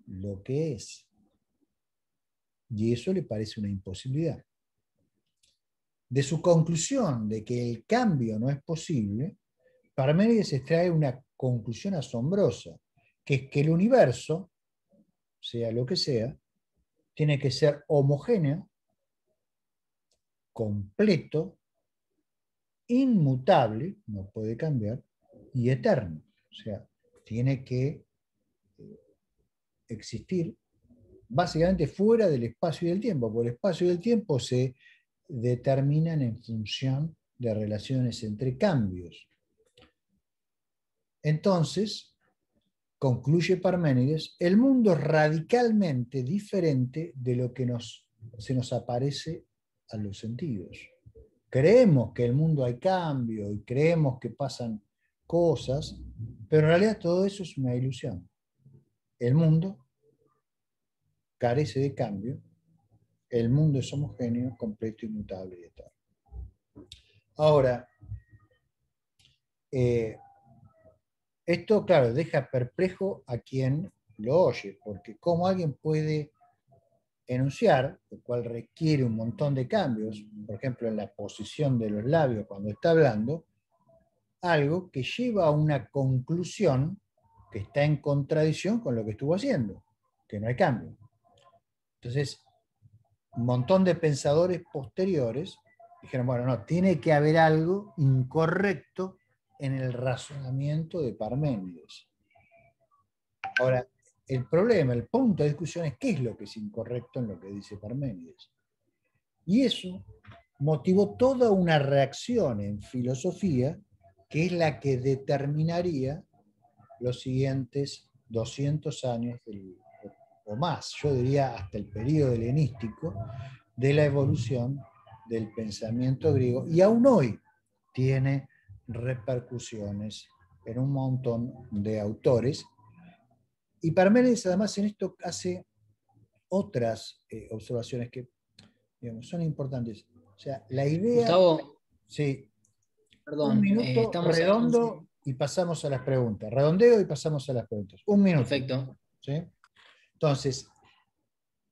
S1: lo que es. Y eso le parece una imposibilidad. De su conclusión de que el cambio no es posible, Parménides extrae una conclusión asombrosa, que es que el universo, sea lo que sea, tiene que ser homogéneo, completo, inmutable, no puede cambiar, y eterno. O sea, tiene que eh, existir básicamente fuera del espacio y del tiempo, porque el espacio y el tiempo se determinan en función de relaciones entre cambios. Entonces, concluye Parménides, el mundo es radicalmente diferente de lo que nos, se nos aparece a los sentidos. Creemos que el mundo hay cambio y creemos que pasan cosas, pero en realidad todo eso es una ilusión. El mundo carece de cambio, el mundo es homogéneo, completo, inmutable y eterno. Ahora, eh, esto, claro, deja perplejo a quien lo oye, porque cómo alguien puede enunciar, lo cual requiere un montón de cambios, por ejemplo, en la posición de los labios cuando está hablando, algo que lleva a una conclusión que está en contradicción con lo que estuvo haciendo, que no hay cambio. Entonces, un montón de pensadores posteriores dijeron, bueno, no, tiene que haber algo incorrecto en el razonamiento de Parménides. Ahora, el problema, el punto de discusión es qué es lo que es incorrecto en lo que dice Parménides. Y eso motivó toda una reacción en filosofía que es la que determinaría los siguientes 200 años o más, yo diría hasta el periodo helenístico, de la evolución del pensamiento griego. Y aún hoy tiene repercusiones en un montón de autores. Y Parménides además en esto hace otras eh, observaciones que son importantes. O sea, la idea... sí. Perdón, un eh, minuto redondo y pasamos a las preguntas. Redondeo y pasamos a las preguntas. Un minuto. Perfecto. ¿sí? Entonces,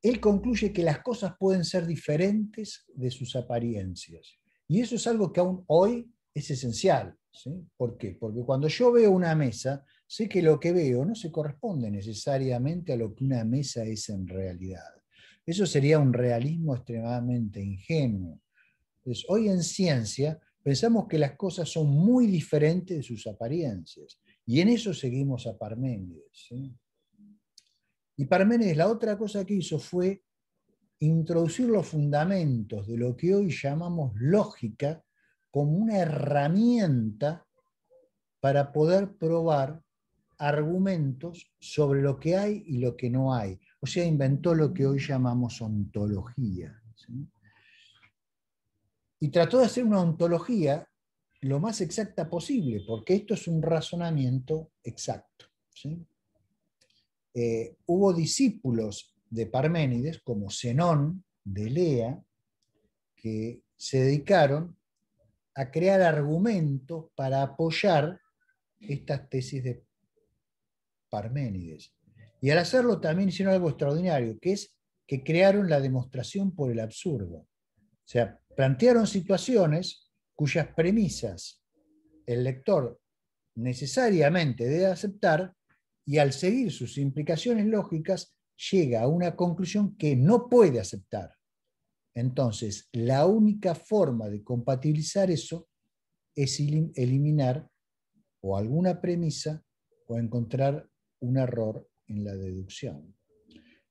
S1: él concluye que las cosas pueden ser diferentes de sus apariencias. Y eso es algo que aún hoy es esencial. ¿Por qué? Porque cuando yo veo una mesa, sé que lo que veo no se corresponde necesariamente a lo que una mesa es en realidad. Eso sería un realismo extremadamente ingenuo. Entonces, hoy en ciencia pensamos que las cosas son muy diferentes de sus apariencias. Y en eso seguimos a Parménides. Y Parménides la otra cosa que hizo fue introducir los fundamentos de lo que hoy llamamos lógica como una herramienta para poder probar argumentos sobre lo que hay y lo que no hay. O sea, inventó lo que hoy llamamos ontología. Y trató de hacer una ontología lo más exacta posible, porque esto es un razonamiento exacto. Eh, hubo discípulos de Parménides, como Zenón de Lea, que se dedicaron a crear argumentos para apoyar estas tesis de Parménides. Y al hacerlo también hicieron algo extraordinario, que es que crearon la demostración por el absurdo. O sea, plantearon situaciones cuyas premisas el lector necesariamente debe aceptar y al seguir sus implicaciones lógicas llega a una conclusión que no puede aceptar. Entonces, la única forma de compatibilizar eso es eliminar o alguna premisa o encontrar un error en la deducción.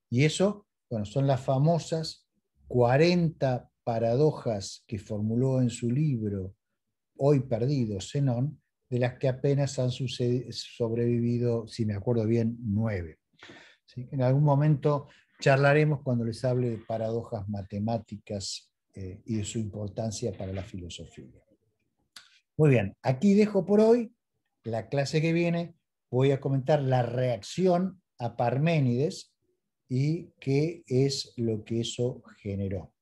S1: Y eso, bueno, son las famosas 40 paradojas que formuló en su libro Hoy Perdido, Zenón, de las que apenas han sobrevivido, si me acuerdo bien, nueve. En algún momento charlaremos cuando les hable de paradojas matemáticas eh, y de su importancia para la filosofía. Muy bien, aquí dejo por hoy. La clase que viene voy a comentar la reacción a Parménides y qué es lo que eso generó.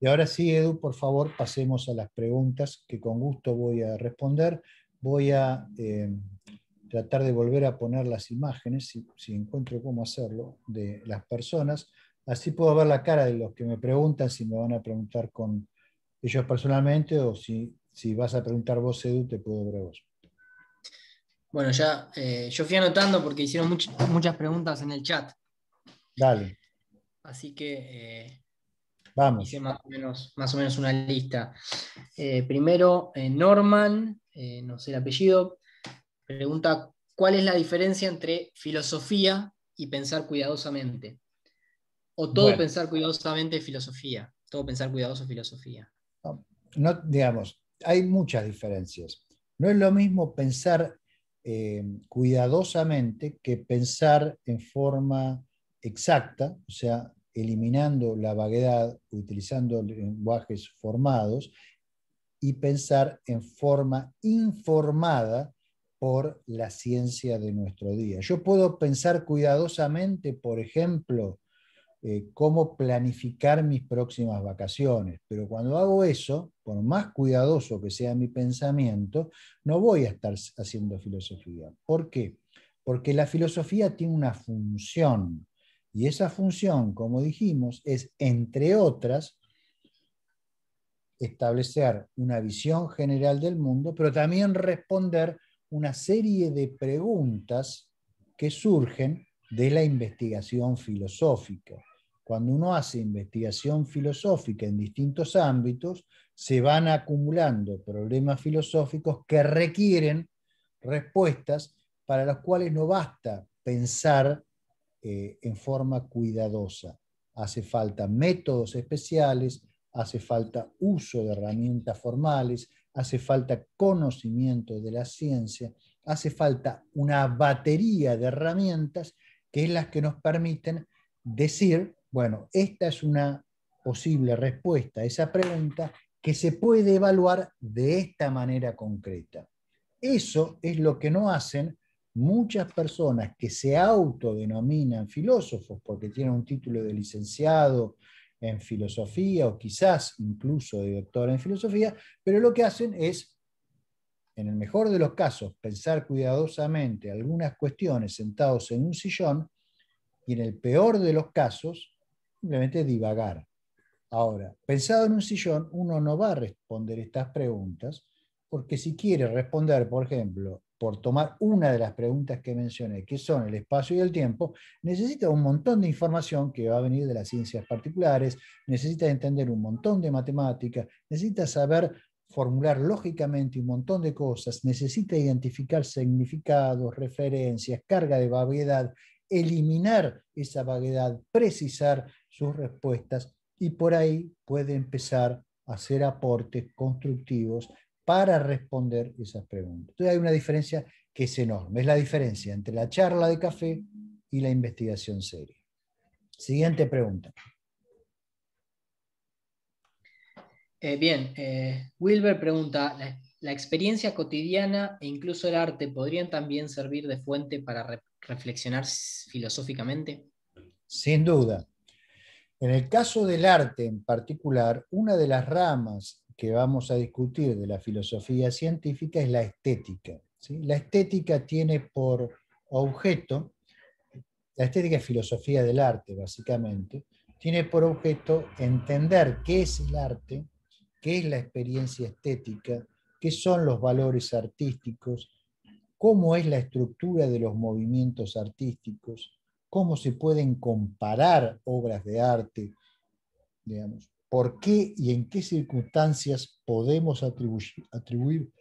S1: Y ahora sí, Edu, por favor, pasemos a las preguntas que con gusto voy a responder. Voy a... Eh, tratar de volver a poner las imágenes, si, encuentro cómo hacerlo, de las personas. Así puedo ver la cara de los que me preguntan, si me van a preguntar con ellos personalmente o si, si vas a preguntar vos, Edu, te puedo ver vos.
S2: Bueno, ya eh, yo fui anotando porque hicieron muchas preguntas en el chat. Dale. Así que eh, Vamos. hice más o, menos, más o menos una lista. Eh, primero, Norman, no sé el apellido, Pregunta, ¿cuál es la diferencia entre filosofía y pensar cuidadosamente? O todo pensar cuidadosamente es filosofía, todo pensar cuidadoso es filosofía.
S1: digamos, hay muchas diferencias. No es lo mismo pensar eh, cuidadosamente que pensar en forma exacta, o sea, eliminando la vaguedad, utilizando lenguajes formados, y pensar en forma informada, por la ciencia de nuestro día. Yo puedo pensar cuidadosamente, por ejemplo, eh, cómo planificar mis próximas vacaciones, pero cuando hago eso, por más cuidadoso que sea mi pensamiento, no voy a estar haciendo filosofía. ¿Por qué? Porque la filosofía tiene una función y esa función, como dijimos, es, entre otras, establecer una visión general del mundo, pero también responder una serie de preguntas que surgen de la investigación filosófica. Cuando uno hace investigación filosófica en distintos ámbitos, se van acumulando problemas filosóficos que requieren respuestas para las cuales no basta pensar eh, en forma cuidadosa. Hace falta métodos especiales, hace falta uso de herramientas formales, hace falta conocimiento de la ciencia, hace falta una batería de herramientas que es las que nos permiten decir, bueno, esta es una posible respuesta a esa pregunta que se puede evaluar de esta manera concreta. Eso es lo que no hacen muchas personas que se autodenominan filósofos porque tienen un título de licenciado en filosofía o quizás incluso de doctora en filosofía, pero lo que hacen es, en el mejor de los casos, pensar cuidadosamente algunas cuestiones sentados en un sillón y en el peor de los casos, simplemente divagar. Ahora, pensado en un sillón, uno no va a responder estas preguntas porque si quiere responder, por ejemplo, por tomar una de las preguntas que mencioné, que son el espacio y el tiempo, necesita un montón de información que va a venir de las ciencias particulares, necesita entender un montón de matemáticas, necesita saber formular lógicamente un montón de cosas, necesita identificar significados, referencias, carga de vaguedad, eliminar esa vaguedad, precisar sus respuestas y por ahí puede empezar a hacer aportes constructivos para responder esas preguntas. Entonces hay una diferencia que es enorme, es la diferencia entre la charla de café y la investigación seria. Siguiente pregunta.
S2: Eh, bien, eh, Wilber pregunta, ¿la, experiencia cotidiana e incluso el arte podrían también servir de fuente para reflexionar filosóficamente?
S1: Sin duda. En el caso del arte en particular, una de las ramas que vamos a discutir de la filosofía científica es la estética. La estética tiene por objeto, la estética es filosofía del arte básicamente, tiene por objeto entender qué es el arte, qué es la experiencia estética, qué son los valores artísticos, cómo es la estructura de los movimientos artísticos, cómo se pueden comparar obras de arte, digamos, por qué y en qué circunstancias podemos atribuir,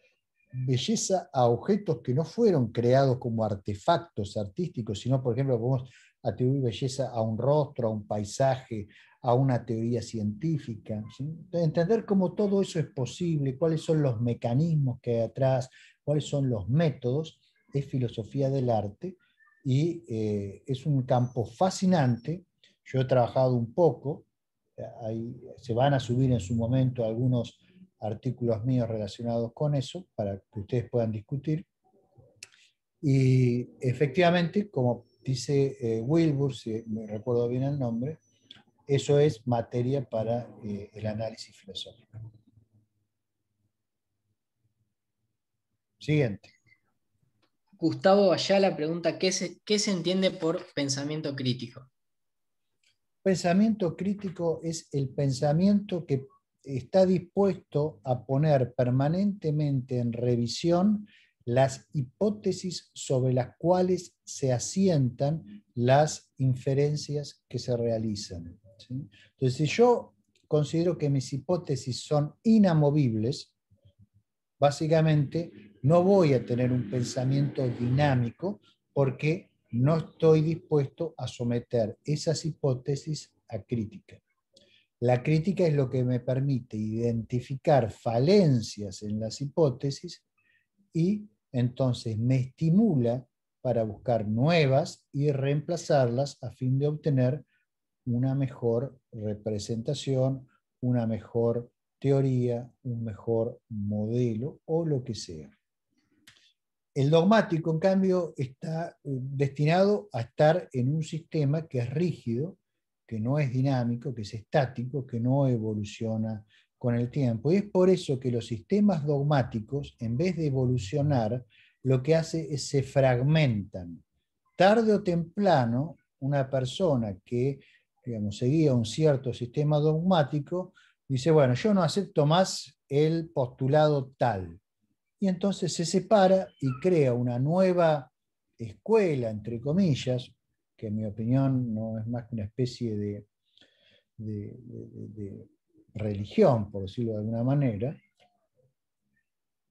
S1: belleza a objetos que no fueron creados como artefactos artísticos, sino, por ejemplo, podemos atribuir belleza a un rostro, a un paisaje, a una teoría científica. Entender cómo todo eso es posible, cuáles son los mecanismos que hay atrás, cuáles son los métodos, es filosofía del arte y eh, es un campo fascinante. Yo he trabajado un poco, se van a subir en su momento algunos artículos míos relacionados con eso para que ustedes puedan discutir. Y efectivamente, como dice eh, Wilbur, si me recuerdo bien el nombre, eso es materia para eh, el análisis filosófico. Siguiente.
S2: Gustavo Ayala pregunta, ¿qué se entiende por pensamiento crítico?
S1: pensamiento crítico es el pensamiento que está dispuesto a poner permanentemente en revisión las hipótesis sobre las cuales se asientan las inferencias que se realizan. Entonces, si yo considero que mis hipótesis son inamovibles, básicamente no voy a tener un pensamiento dinámico porque no estoy dispuesto a someter esas hipótesis a crítica. La crítica es lo que me permite identificar falencias en las hipótesis y entonces me estimula para buscar nuevas y reemplazarlas a fin de obtener una mejor representación, una mejor teoría, un mejor modelo o lo que sea. El dogmático, en cambio, está eh, destinado a estar en un sistema que es rígido, que no es dinámico, que es estático, que no evoluciona con el tiempo. Y es por eso que los sistemas dogmáticos, en vez de evolucionar, lo que hace es se fragmentan. Tarde o temprano, una persona que digamos, seguía un cierto sistema dogmático dice, bueno, yo no acepto más el postulado tal y entonces se separa y crea una nueva escuela, entre comillas, que en mi opinión no es más que una especie de, de, religión, por decirlo de alguna manera,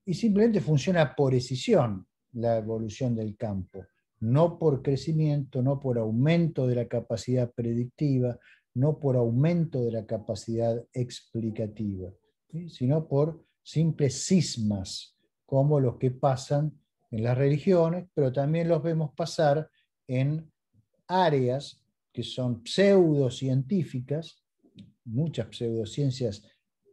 S1: y simplemente funciona por escisión la evolución del campo, no por crecimiento, no por aumento de la capacidad predictiva, no por aumento de la capacidad explicativa, sino por simples cismas como los que pasan en las religiones, pero también los vemos pasar en áreas que son pseudocientíficas, muchas pseudociencias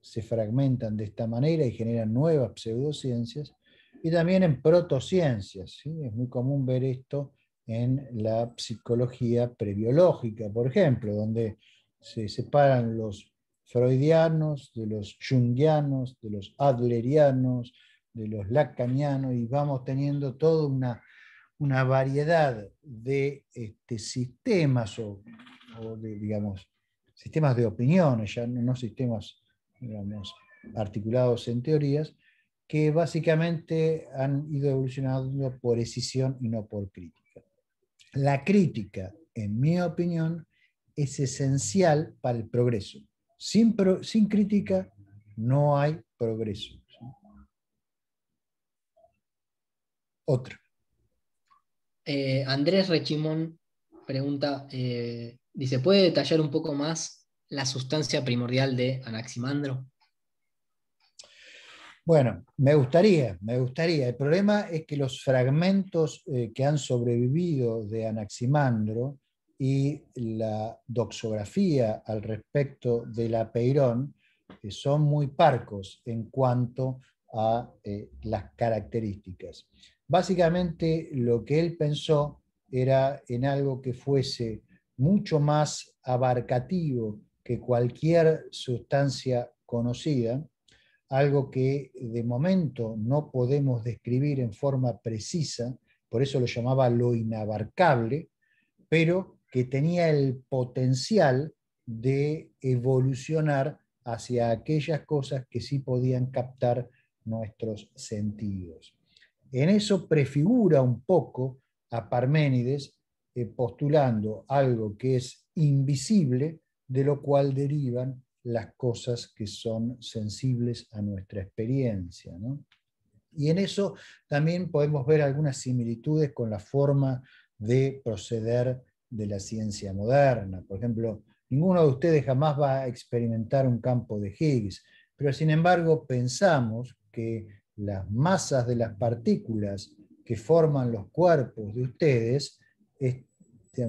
S1: se fragmentan de esta manera y generan nuevas pseudociencias, y también en protociencias. Es muy común ver esto en la psicología prebiológica, por ejemplo, donde se separan los freudianos de los jungianos, de los adlerianos, de los lacanianos y vamos teniendo toda una, una variedad de este, sistemas o, digamos, sistemas de opiniones, ya no, sistemas digamos, articulados en teorías, que básicamente han ido evolucionando por escisión y no por crítica. La crítica, en mi opinión, es esencial para el progreso. Sin, sin crítica no hay progreso. Otro.
S2: Eh, Andrés Rechimón pregunta, eh, dice, ¿puede detallar un poco más la sustancia primordial de Anaximandro?
S1: Bueno, me gustaría, me gustaría. El problema es que los fragmentos eh, que han sobrevivido de Anaximandro y la doxografía al respecto de la peirón son muy parcos en cuanto a las características. Básicamente lo que él pensó era en algo que fuese mucho más abarcativo que cualquier sustancia conocida, algo que de momento no podemos describir en forma precisa, por eso lo llamaba lo inabarcable, pero que tenía el potencial de evolucionar hacia aquellas cosas que sí podían captar nuestros sentidos. En eso prefigura un poco a Parménides eh, postulando algo que es invisible, de lo cual derivan las cosas que son sensibles a nuestra experiencia. Y en eso también podemos ver algunas similitudes con la forma de proceder de la ciencia moderna. Por ejemplo, ninguno de ustedes jamás va a experimentar un campo de Higgs, pero sin embargo pensamos que las masas de las partículas que forman los cuerpos de ustedes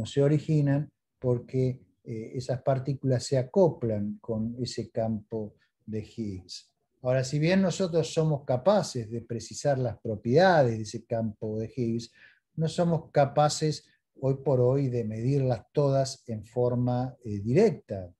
S1: se originan porque eh, esas partículas se acoplan con ese campo de Higgs. Ahora, si bien nosotros somos capaces de precisar las propiedades de ese campo de Higgs, no somos capaces hoy por hoy de medirlas todas en forma eh, directa.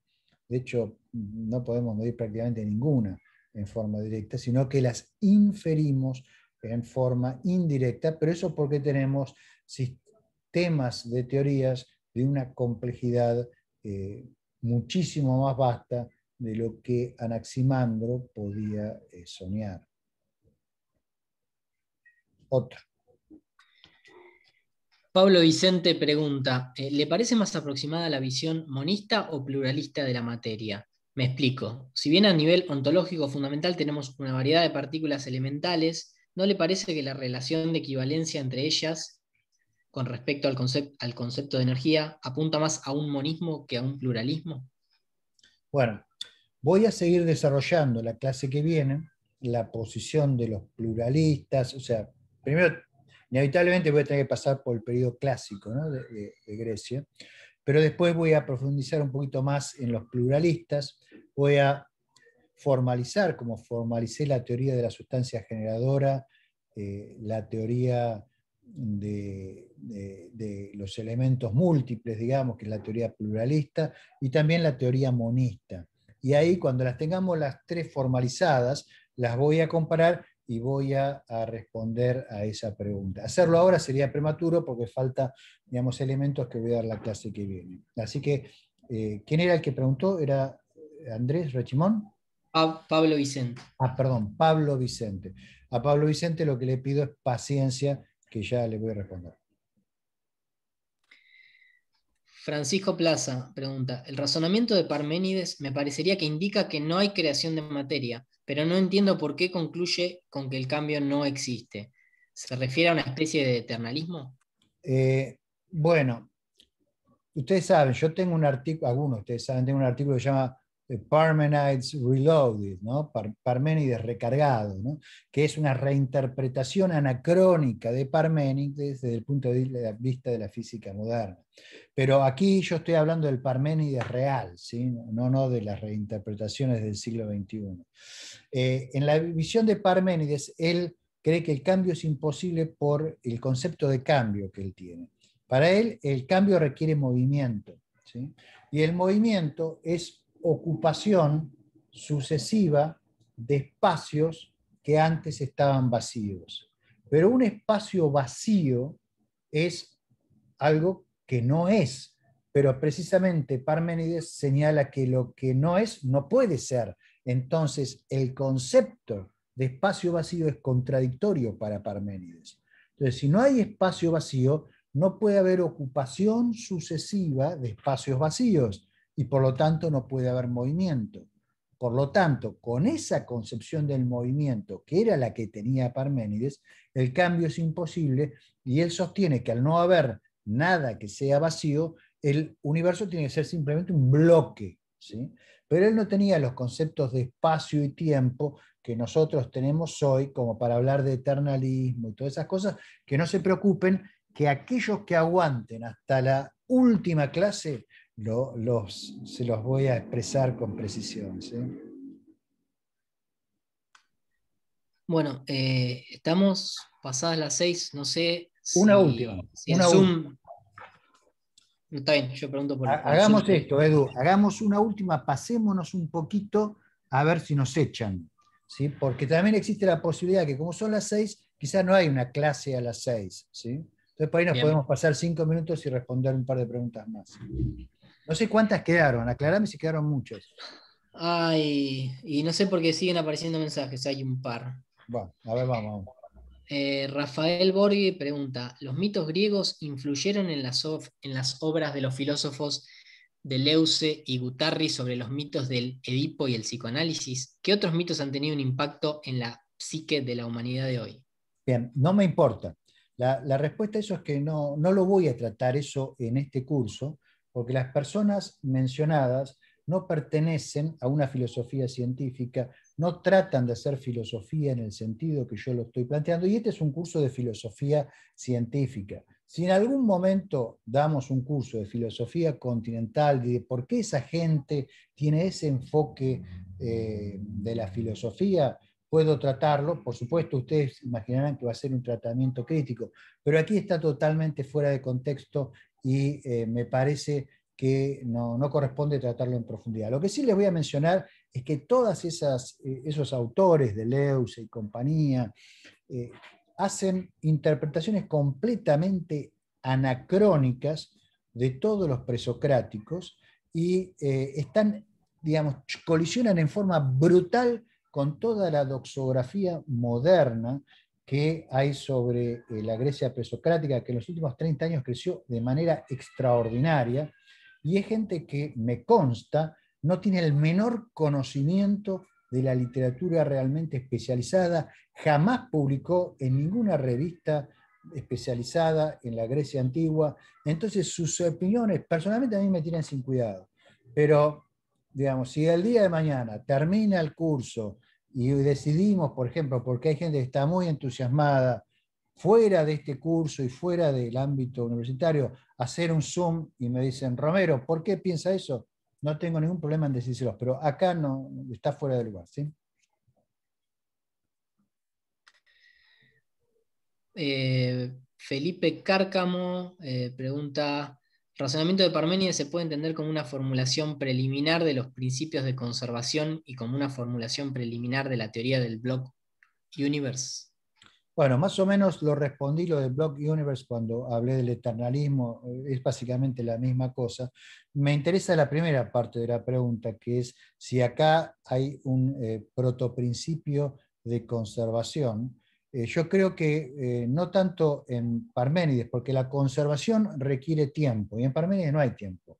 S1: De hecho, no podemos medir prácticamente ninguna en forma directa, sino que las inferimos en forma indirecta, pero eso porque tenemos sistemas de teorías de una complejidad eh, muchísimo más vasta de lo que Anaximandro podía eh, soñar. Otra.
S2: Pablo Vicente pregunta, eh, ¿le parece más aproximada la visión monista o pluralista de la materia? Me explico. Si bien a nivel ontológico fundamental tenemos una variedad de partículas elementales, ¿no le parece que la relación de equivalencia entre ellas con respecto al, al concepto de energía apunta más a un monismo que a un pluralismo?
S1: Bueno, voy a seguir desarrollando la clase que viene, la posición de los pluralistas, o sea, primero, inevitablemente voy a tener que pasar por el periodo clásico de Grecia, pero después voy a profundizar un poquito más en los pluralistas, voy a formalizar, como formalicé la teoría de la sustancia generadora, eh, la teoría de, de, los elementos múltiples, digamos, que es la teoría pluralista, y también la teoría monista. Y ahí, cuando las tengamos las tres formalizadas, las voy a comparar y voy a, responder a esa pregunta. Hacerlo ahora sería prematuro porque falta, digamos, elementos que voy a dar la clase que viene. Así que, eh, ¿quién era el que preguntó? ¿Era Andrés Rechimón? A Pablo Vicente. Ah, perdón, Pablo Vicente. A Pablo Vicente lo que le pido es paciencia, que ya le voy a responder.
S2: Francisco Plaza pregunta, el razonamiento de Parménides me parecería que indica que no hay creación de materia, pero no entiendo por qué concluye con que el cambio no existe. ¿Se refiere a una especie de eternalismo?
S1: Eh, bueno, ustedes saben, yo tengo un artículo, algunos de ustedes saben, tengo un artículo que se llama eh, Parmenides Reloaded, ¿no? recargado, ¿no? que es una reinterpretación anacrónica de Parménides desde el punto de vista de la física moderna. Pero aquí yo estoy hablando del Parménides real, ¿sí? no, no de las reinterpretaciones del siglo XXI. Eh, en la visión de Parménides, él cree que el cambio es imposible por el concepto de cambio que él tiene. Para él, el cambio requiere movimiento. Y el movimiento es ocupación sucesiva de espacios que antes estaban vacíos. Pero un espacio vacío es algo que no es, pero precisamente Parménides señala que lo que no es no puede ser. Entonces, el concepto de espacio vacío es contradictorio para Parménides. Entonces, si no hay espacio vacío, no puede haber ocupación sucesiva de espacios vacíos y por lo tanto no puede haber movimiento. Por lo tanto, con esa concepción del movimiento, que era la que tenía Parménides, el cambio es imposible y él sostiene que al no haber nada que sea vacío, el universo tiene que ser simplemente un bloque. ¿sí? Pero él no tenía los conceptos de espacio y tiempo que nosotros tenemos hoy, como para hablar de eternalismo y todas esas cosas, que no se preocupen, que aquellos que aguanten hasta la última clase, los, se los voy a expresar con precisión. ¿sí?
S2: Bueno, eh, estamos pasadas las seis, no sé una última. pregunto Hagamos esto,
S1: Edu. Hagamos una última, pasémonos un poquito a ver si nos echan. ¿sí? Porque también existe la posibilidad que, como son las seis, quizás no hay una clase a las seis. ¿sí? Entonces, por ahí nos podemos pasar cinco minutos y responder un par de preguntas más. No sé cuántas quedaron, aclarame si quedaron muchas.
S2: Ay, y no sé por qué siguen apareciendo mensajes, hay un
S1: par. Bueno, a ver, vamos. vamos.
S2: Eh, Rafael Borghi pregunta, ¿los mitos griegos influyeron en las, obras de los filósofos de Leuce y Gutarri sobre los mitos del Edipo y el psicoanálisis? ¿Qué otros mitos han tenido un impacto en la psique de la
S1: humanidad de hoy? Bien, no me importa. La, respuesta a eso es que no, no lo voy a tratar eso en este curso, porque las personas mencionadas no pertenecen a una filosofía científica, no tratan de hacer filosofía en el sentido que yo lo estoy planteando, y este es un curso de filosofía científica. Si en algún momento damos un curso de filosofía continental, de por qué esa gente tiene ese enfoque eh, de la filosofía, puedo tratarlo. Por supuesto, ustedes imaginarán que va a ser un tratamiento crítico, pero aquí está totalmente fuera de contexto y eh, me parece que no, no, corresponde tratarlo en profundidad. Lo que sí les voy a mencionar es que todos eh, esos autores de Leuce y compañía eh, hacen interpretaciones completamente anacrónicas de todos los presocráticos y eh, están, digamos, colisionan en forma brutal con toda la doxografía moderna que hay sobre la Grecia presocrática, que en los últimos 30 años creció de manera extraordinaria, y es gente que me consta no tiene el menor conocimiento de la literatura realmente especializada, jamás publicó en ninguna revista especializada en la Grecia antigua, entonces sus opiniones personalmente a mí me tienen sin cuidado, pero digamos, si el día de mañana termina el curso y decidimos, por ejemplo, porque hay gente que está muy entusiasmada, fuera de este curso y fuera del ámbito universitario, hacer un Zoom y me dicen, Romero, ¿por qué piensa eso? No tengo ningún problema en decírselos, pero acá no está fuera de lugar.
S2: Eh, Felipe Cárcamo eh, pregunta, razonamiento de Parménides se puede entender como una formulación preliminar de los principios de conservación y como una formulación preliminar de la teoría del block universe.
S1: Bueno, más o menos lo respondí lo de Block Universe cuando hablé del eternalismo, eh, es básicamente la misma cosa. Me interesa la primera parte de la pregunta, que es si acá hay un eh, protoprincipio de conservación. Eh, yo creo que no tanto en Parménides, porque la conservación requiere tiempo, y en Parménides no hay tiempo.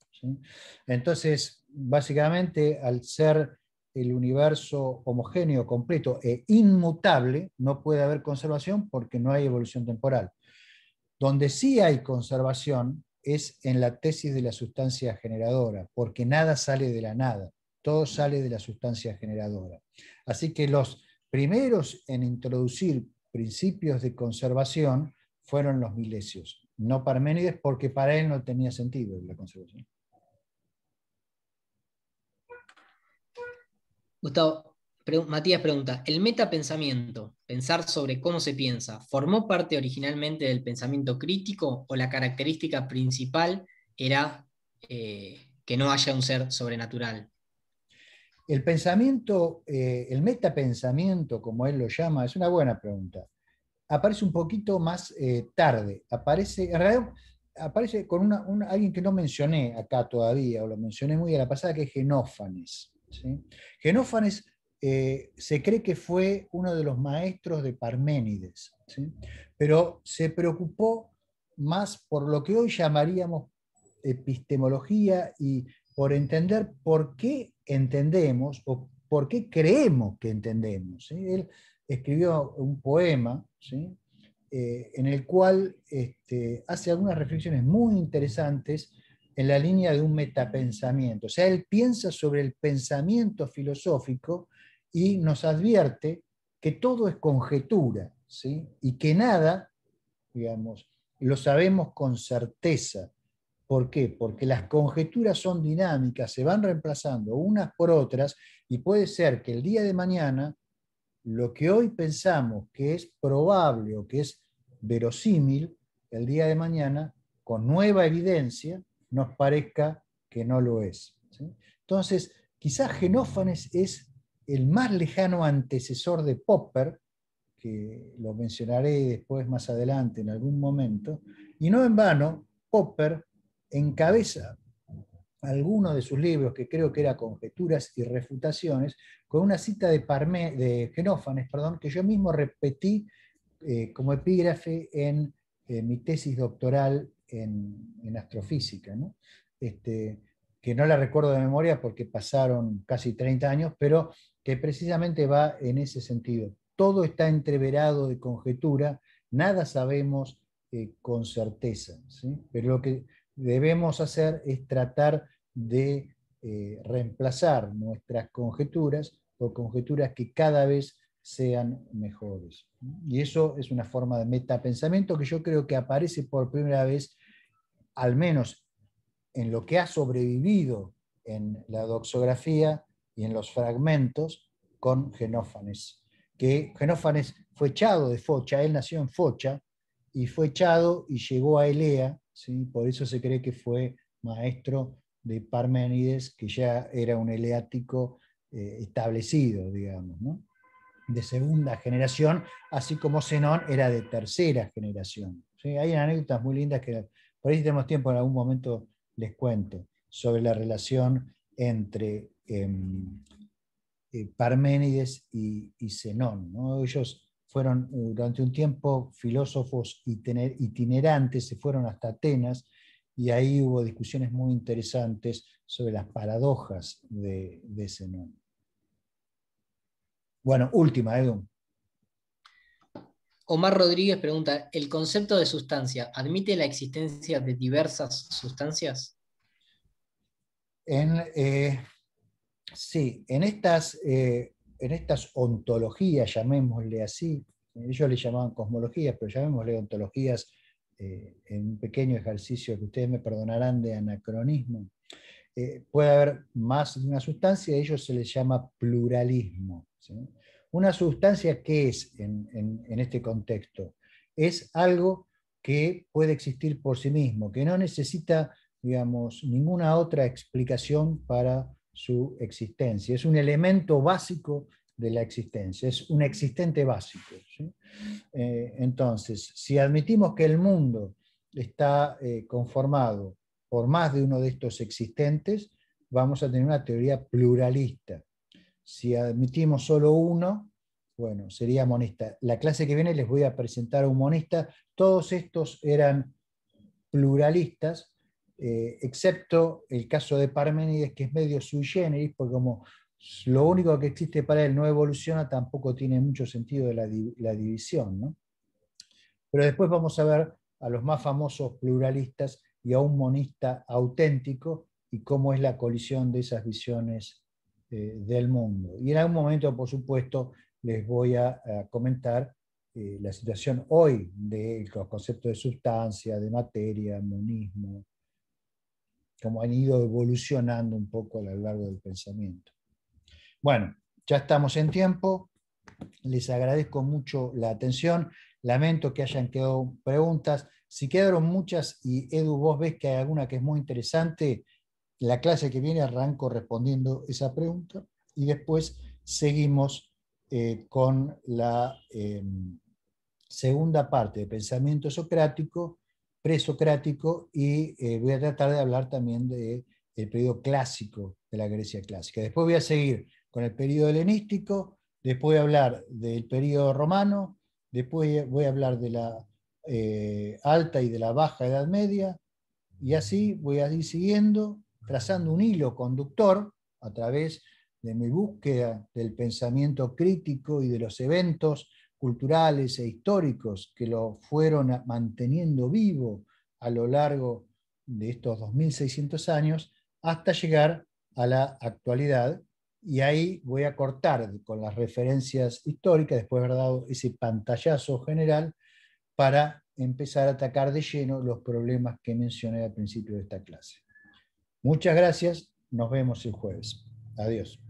S1: Entonces, básicamente, al ser el universo homogéneo, completo e inmutable, no puede haber conservación porque no hay evolución temporal. Donde sí hay conservación es en la tesis de la sustancia generadora, porque nada sale de la nada, todo sale de la sustancia generadora. Así que los primeros en introducir principios de conservación fueron los milesios, no Parménides, porque para él no tenía sentido la conservación.
S2: Gustavo, Matías pregunta, ¿el metapensamiento, pensar sobre cómo se piensa, formó parte originalmente del pensamiento crítico o la característica principal era eh, que no haya un ser sobrenatural?
S1: El pensamiento, eh, el metapensamiento, como él lo llama, es una buena pregunta. Aparece un poquito más eh, tarde. Aparece, aparece con alguien que no mencioné acá todavía, o lo mencioné muy a la pasada, que es Genófanes. Genófanes eh, se cree que fue uno de los maestros de Parménides, pero se preocupó más por lo que hoy llamaríamos epistemología y por entender por qué entendemos o por qué creemos que entendemos. Él escribió un poema eh, en el cual este, hace algunas reflexiones muy interesantes en la línea de un metapensamiento. O sea, él piensa sobre el pensamiento filosófico y nos advierte que todo es conjetura, ¿sí? Y que nada, digamos, lo sabemos con certeza. ¿Por qué? Porque las conjeturas son dinámicas, se van reemplazando unas por otras y puede ser que el día de mañana lo que hoy pensamos que es probable o que es verosímil, el día de mañana, con nueva evidencia, nos parezca que no lo es. Entonces, quizás Genófanes es el más lejano antecesor de Popper, que lo mencionaré después más adelante en algún momento, y no en vano, Popper encabeza algunos de sus libros, que creo que era Conjeturas y Refutaciones, con una cita de, Parme, de Genófanes, perdón, que yo mismo repetí eh, como epígrafe en mi tesis doctoral en, astrofísica, este, que no la recuerdo de memoria porque pasaron casi 30 años, pero que precisamente va en ese sentido. Todo está entreverado de conjetura, nada sabemos eh, con certeza, pero lo que debemos hacer es tratar de eh, reemplazar nuestras conjeturas por conjeturas que cada vez sean mejores. Y eso es una forma de metapensamiento que yo creo que aparece por primera vez al menos en lo que ha sobrevivido en la doxografía y en los fragmentos, con Genófanes. Que Genófanes fue echado de Focha, él nació en Focha y fue echado y llegó a Elea, ¿sí? por eso se cree que fue maestro de Parménides, que ya era un eleático eh, establecido, digamos, de segunda generación, así como Zenón era de tercera generación. Hay anécdotas muy lindas que por ahí si tenemos tiempo, en algún momento les cuento sobre la relación entre em, eh, Parménides y, Zenón. Ellos fueron durante un tiempo filósofos itinerantes, se fueron hasta Atenas y ahí hubo discusiones muy interesantes sobre las paradojas de, de Zenón. Bueno, última, Edum.
S2: Omar Rodríguez pregunta, ¿el concepto de sustancia admite la existencia de diversas sustancias?
S1: En, eh, sí, en estas, eh, en estas ontologías, llamémosle así, ellos le llamaban cosmologías, pero llamémosle ontologías eh, en un pequeño ejercicio que ustedes me perdonarán de anacronismo. puede haber más de una sustancia, a ellos se les llama pluralismo. ¿sí? Una sustancia que es en, este contexto es algo que puede existir por sí mismo, que no necesita, digamos, ninguna otra explicación para su existencia. Es un elemento básico de la existencia, es un existente básico. Eh, entonces, si admitimos que el mundo está eh, conformado por más de uno de estos existentes, vamos a tener una teoría pluralista. Si admitimos solo uno, bueno, sería monista. La clase que viene les voy a presentar a un monista. Todos estos eran pluralistas, eh, excepto el caso de Parménides, que es medio sui generis, porque como lo único que existe para él no evoluciona, tampoco tiene mucho sentido de la, división. Pero después vamos a ver a los más famosos pluralistas y a un monista auténtico y cómo es la colisión de esas visiones eh, del mundo. Y en algún momento, por supuesto, les voy a, comentar eh, la situación hoy de los conceptos de sustancia, de materia, monismo, cómo han ido evolucionando un poco a lo largo del pensamiento. Bueno, ya estamos en tiempo. Les agradezco mucho la atención. Lamento que hayan quedado preguntas. Si quedaron muchas y Edu, vos ves que hay alguna que es muy interesante, la clase que viene arranco respondiendo esa pregunta y después seguimos eh, con la em, segunda parte de pensamiento socrático, presocrático y eh, voy a tratar de hablar también del el periodo clásico de la Grecia clásica. Después voy a seguir con el periodo helenístico, después voy a hablar del periodo romano, después voy a hablar de la eh, alta y de la baja Edad Media y así voy a ir siguiendo trazando un hilo conductor a través de mi búsqueda del pensamiento crítico y de los eventos culturales e históricos que lo fueron manteniendo vivo a lo largo de estos 2.600 años hasta llegar a la actualidad. Y ahí voy a cortar con las referencias históricas, después de haber dado ese pantallazo general, para empezar a atacar de lleno los problemas que mencioné al principio de esta clase. Muchas gracias. Nos vemos el jueves. Adiós.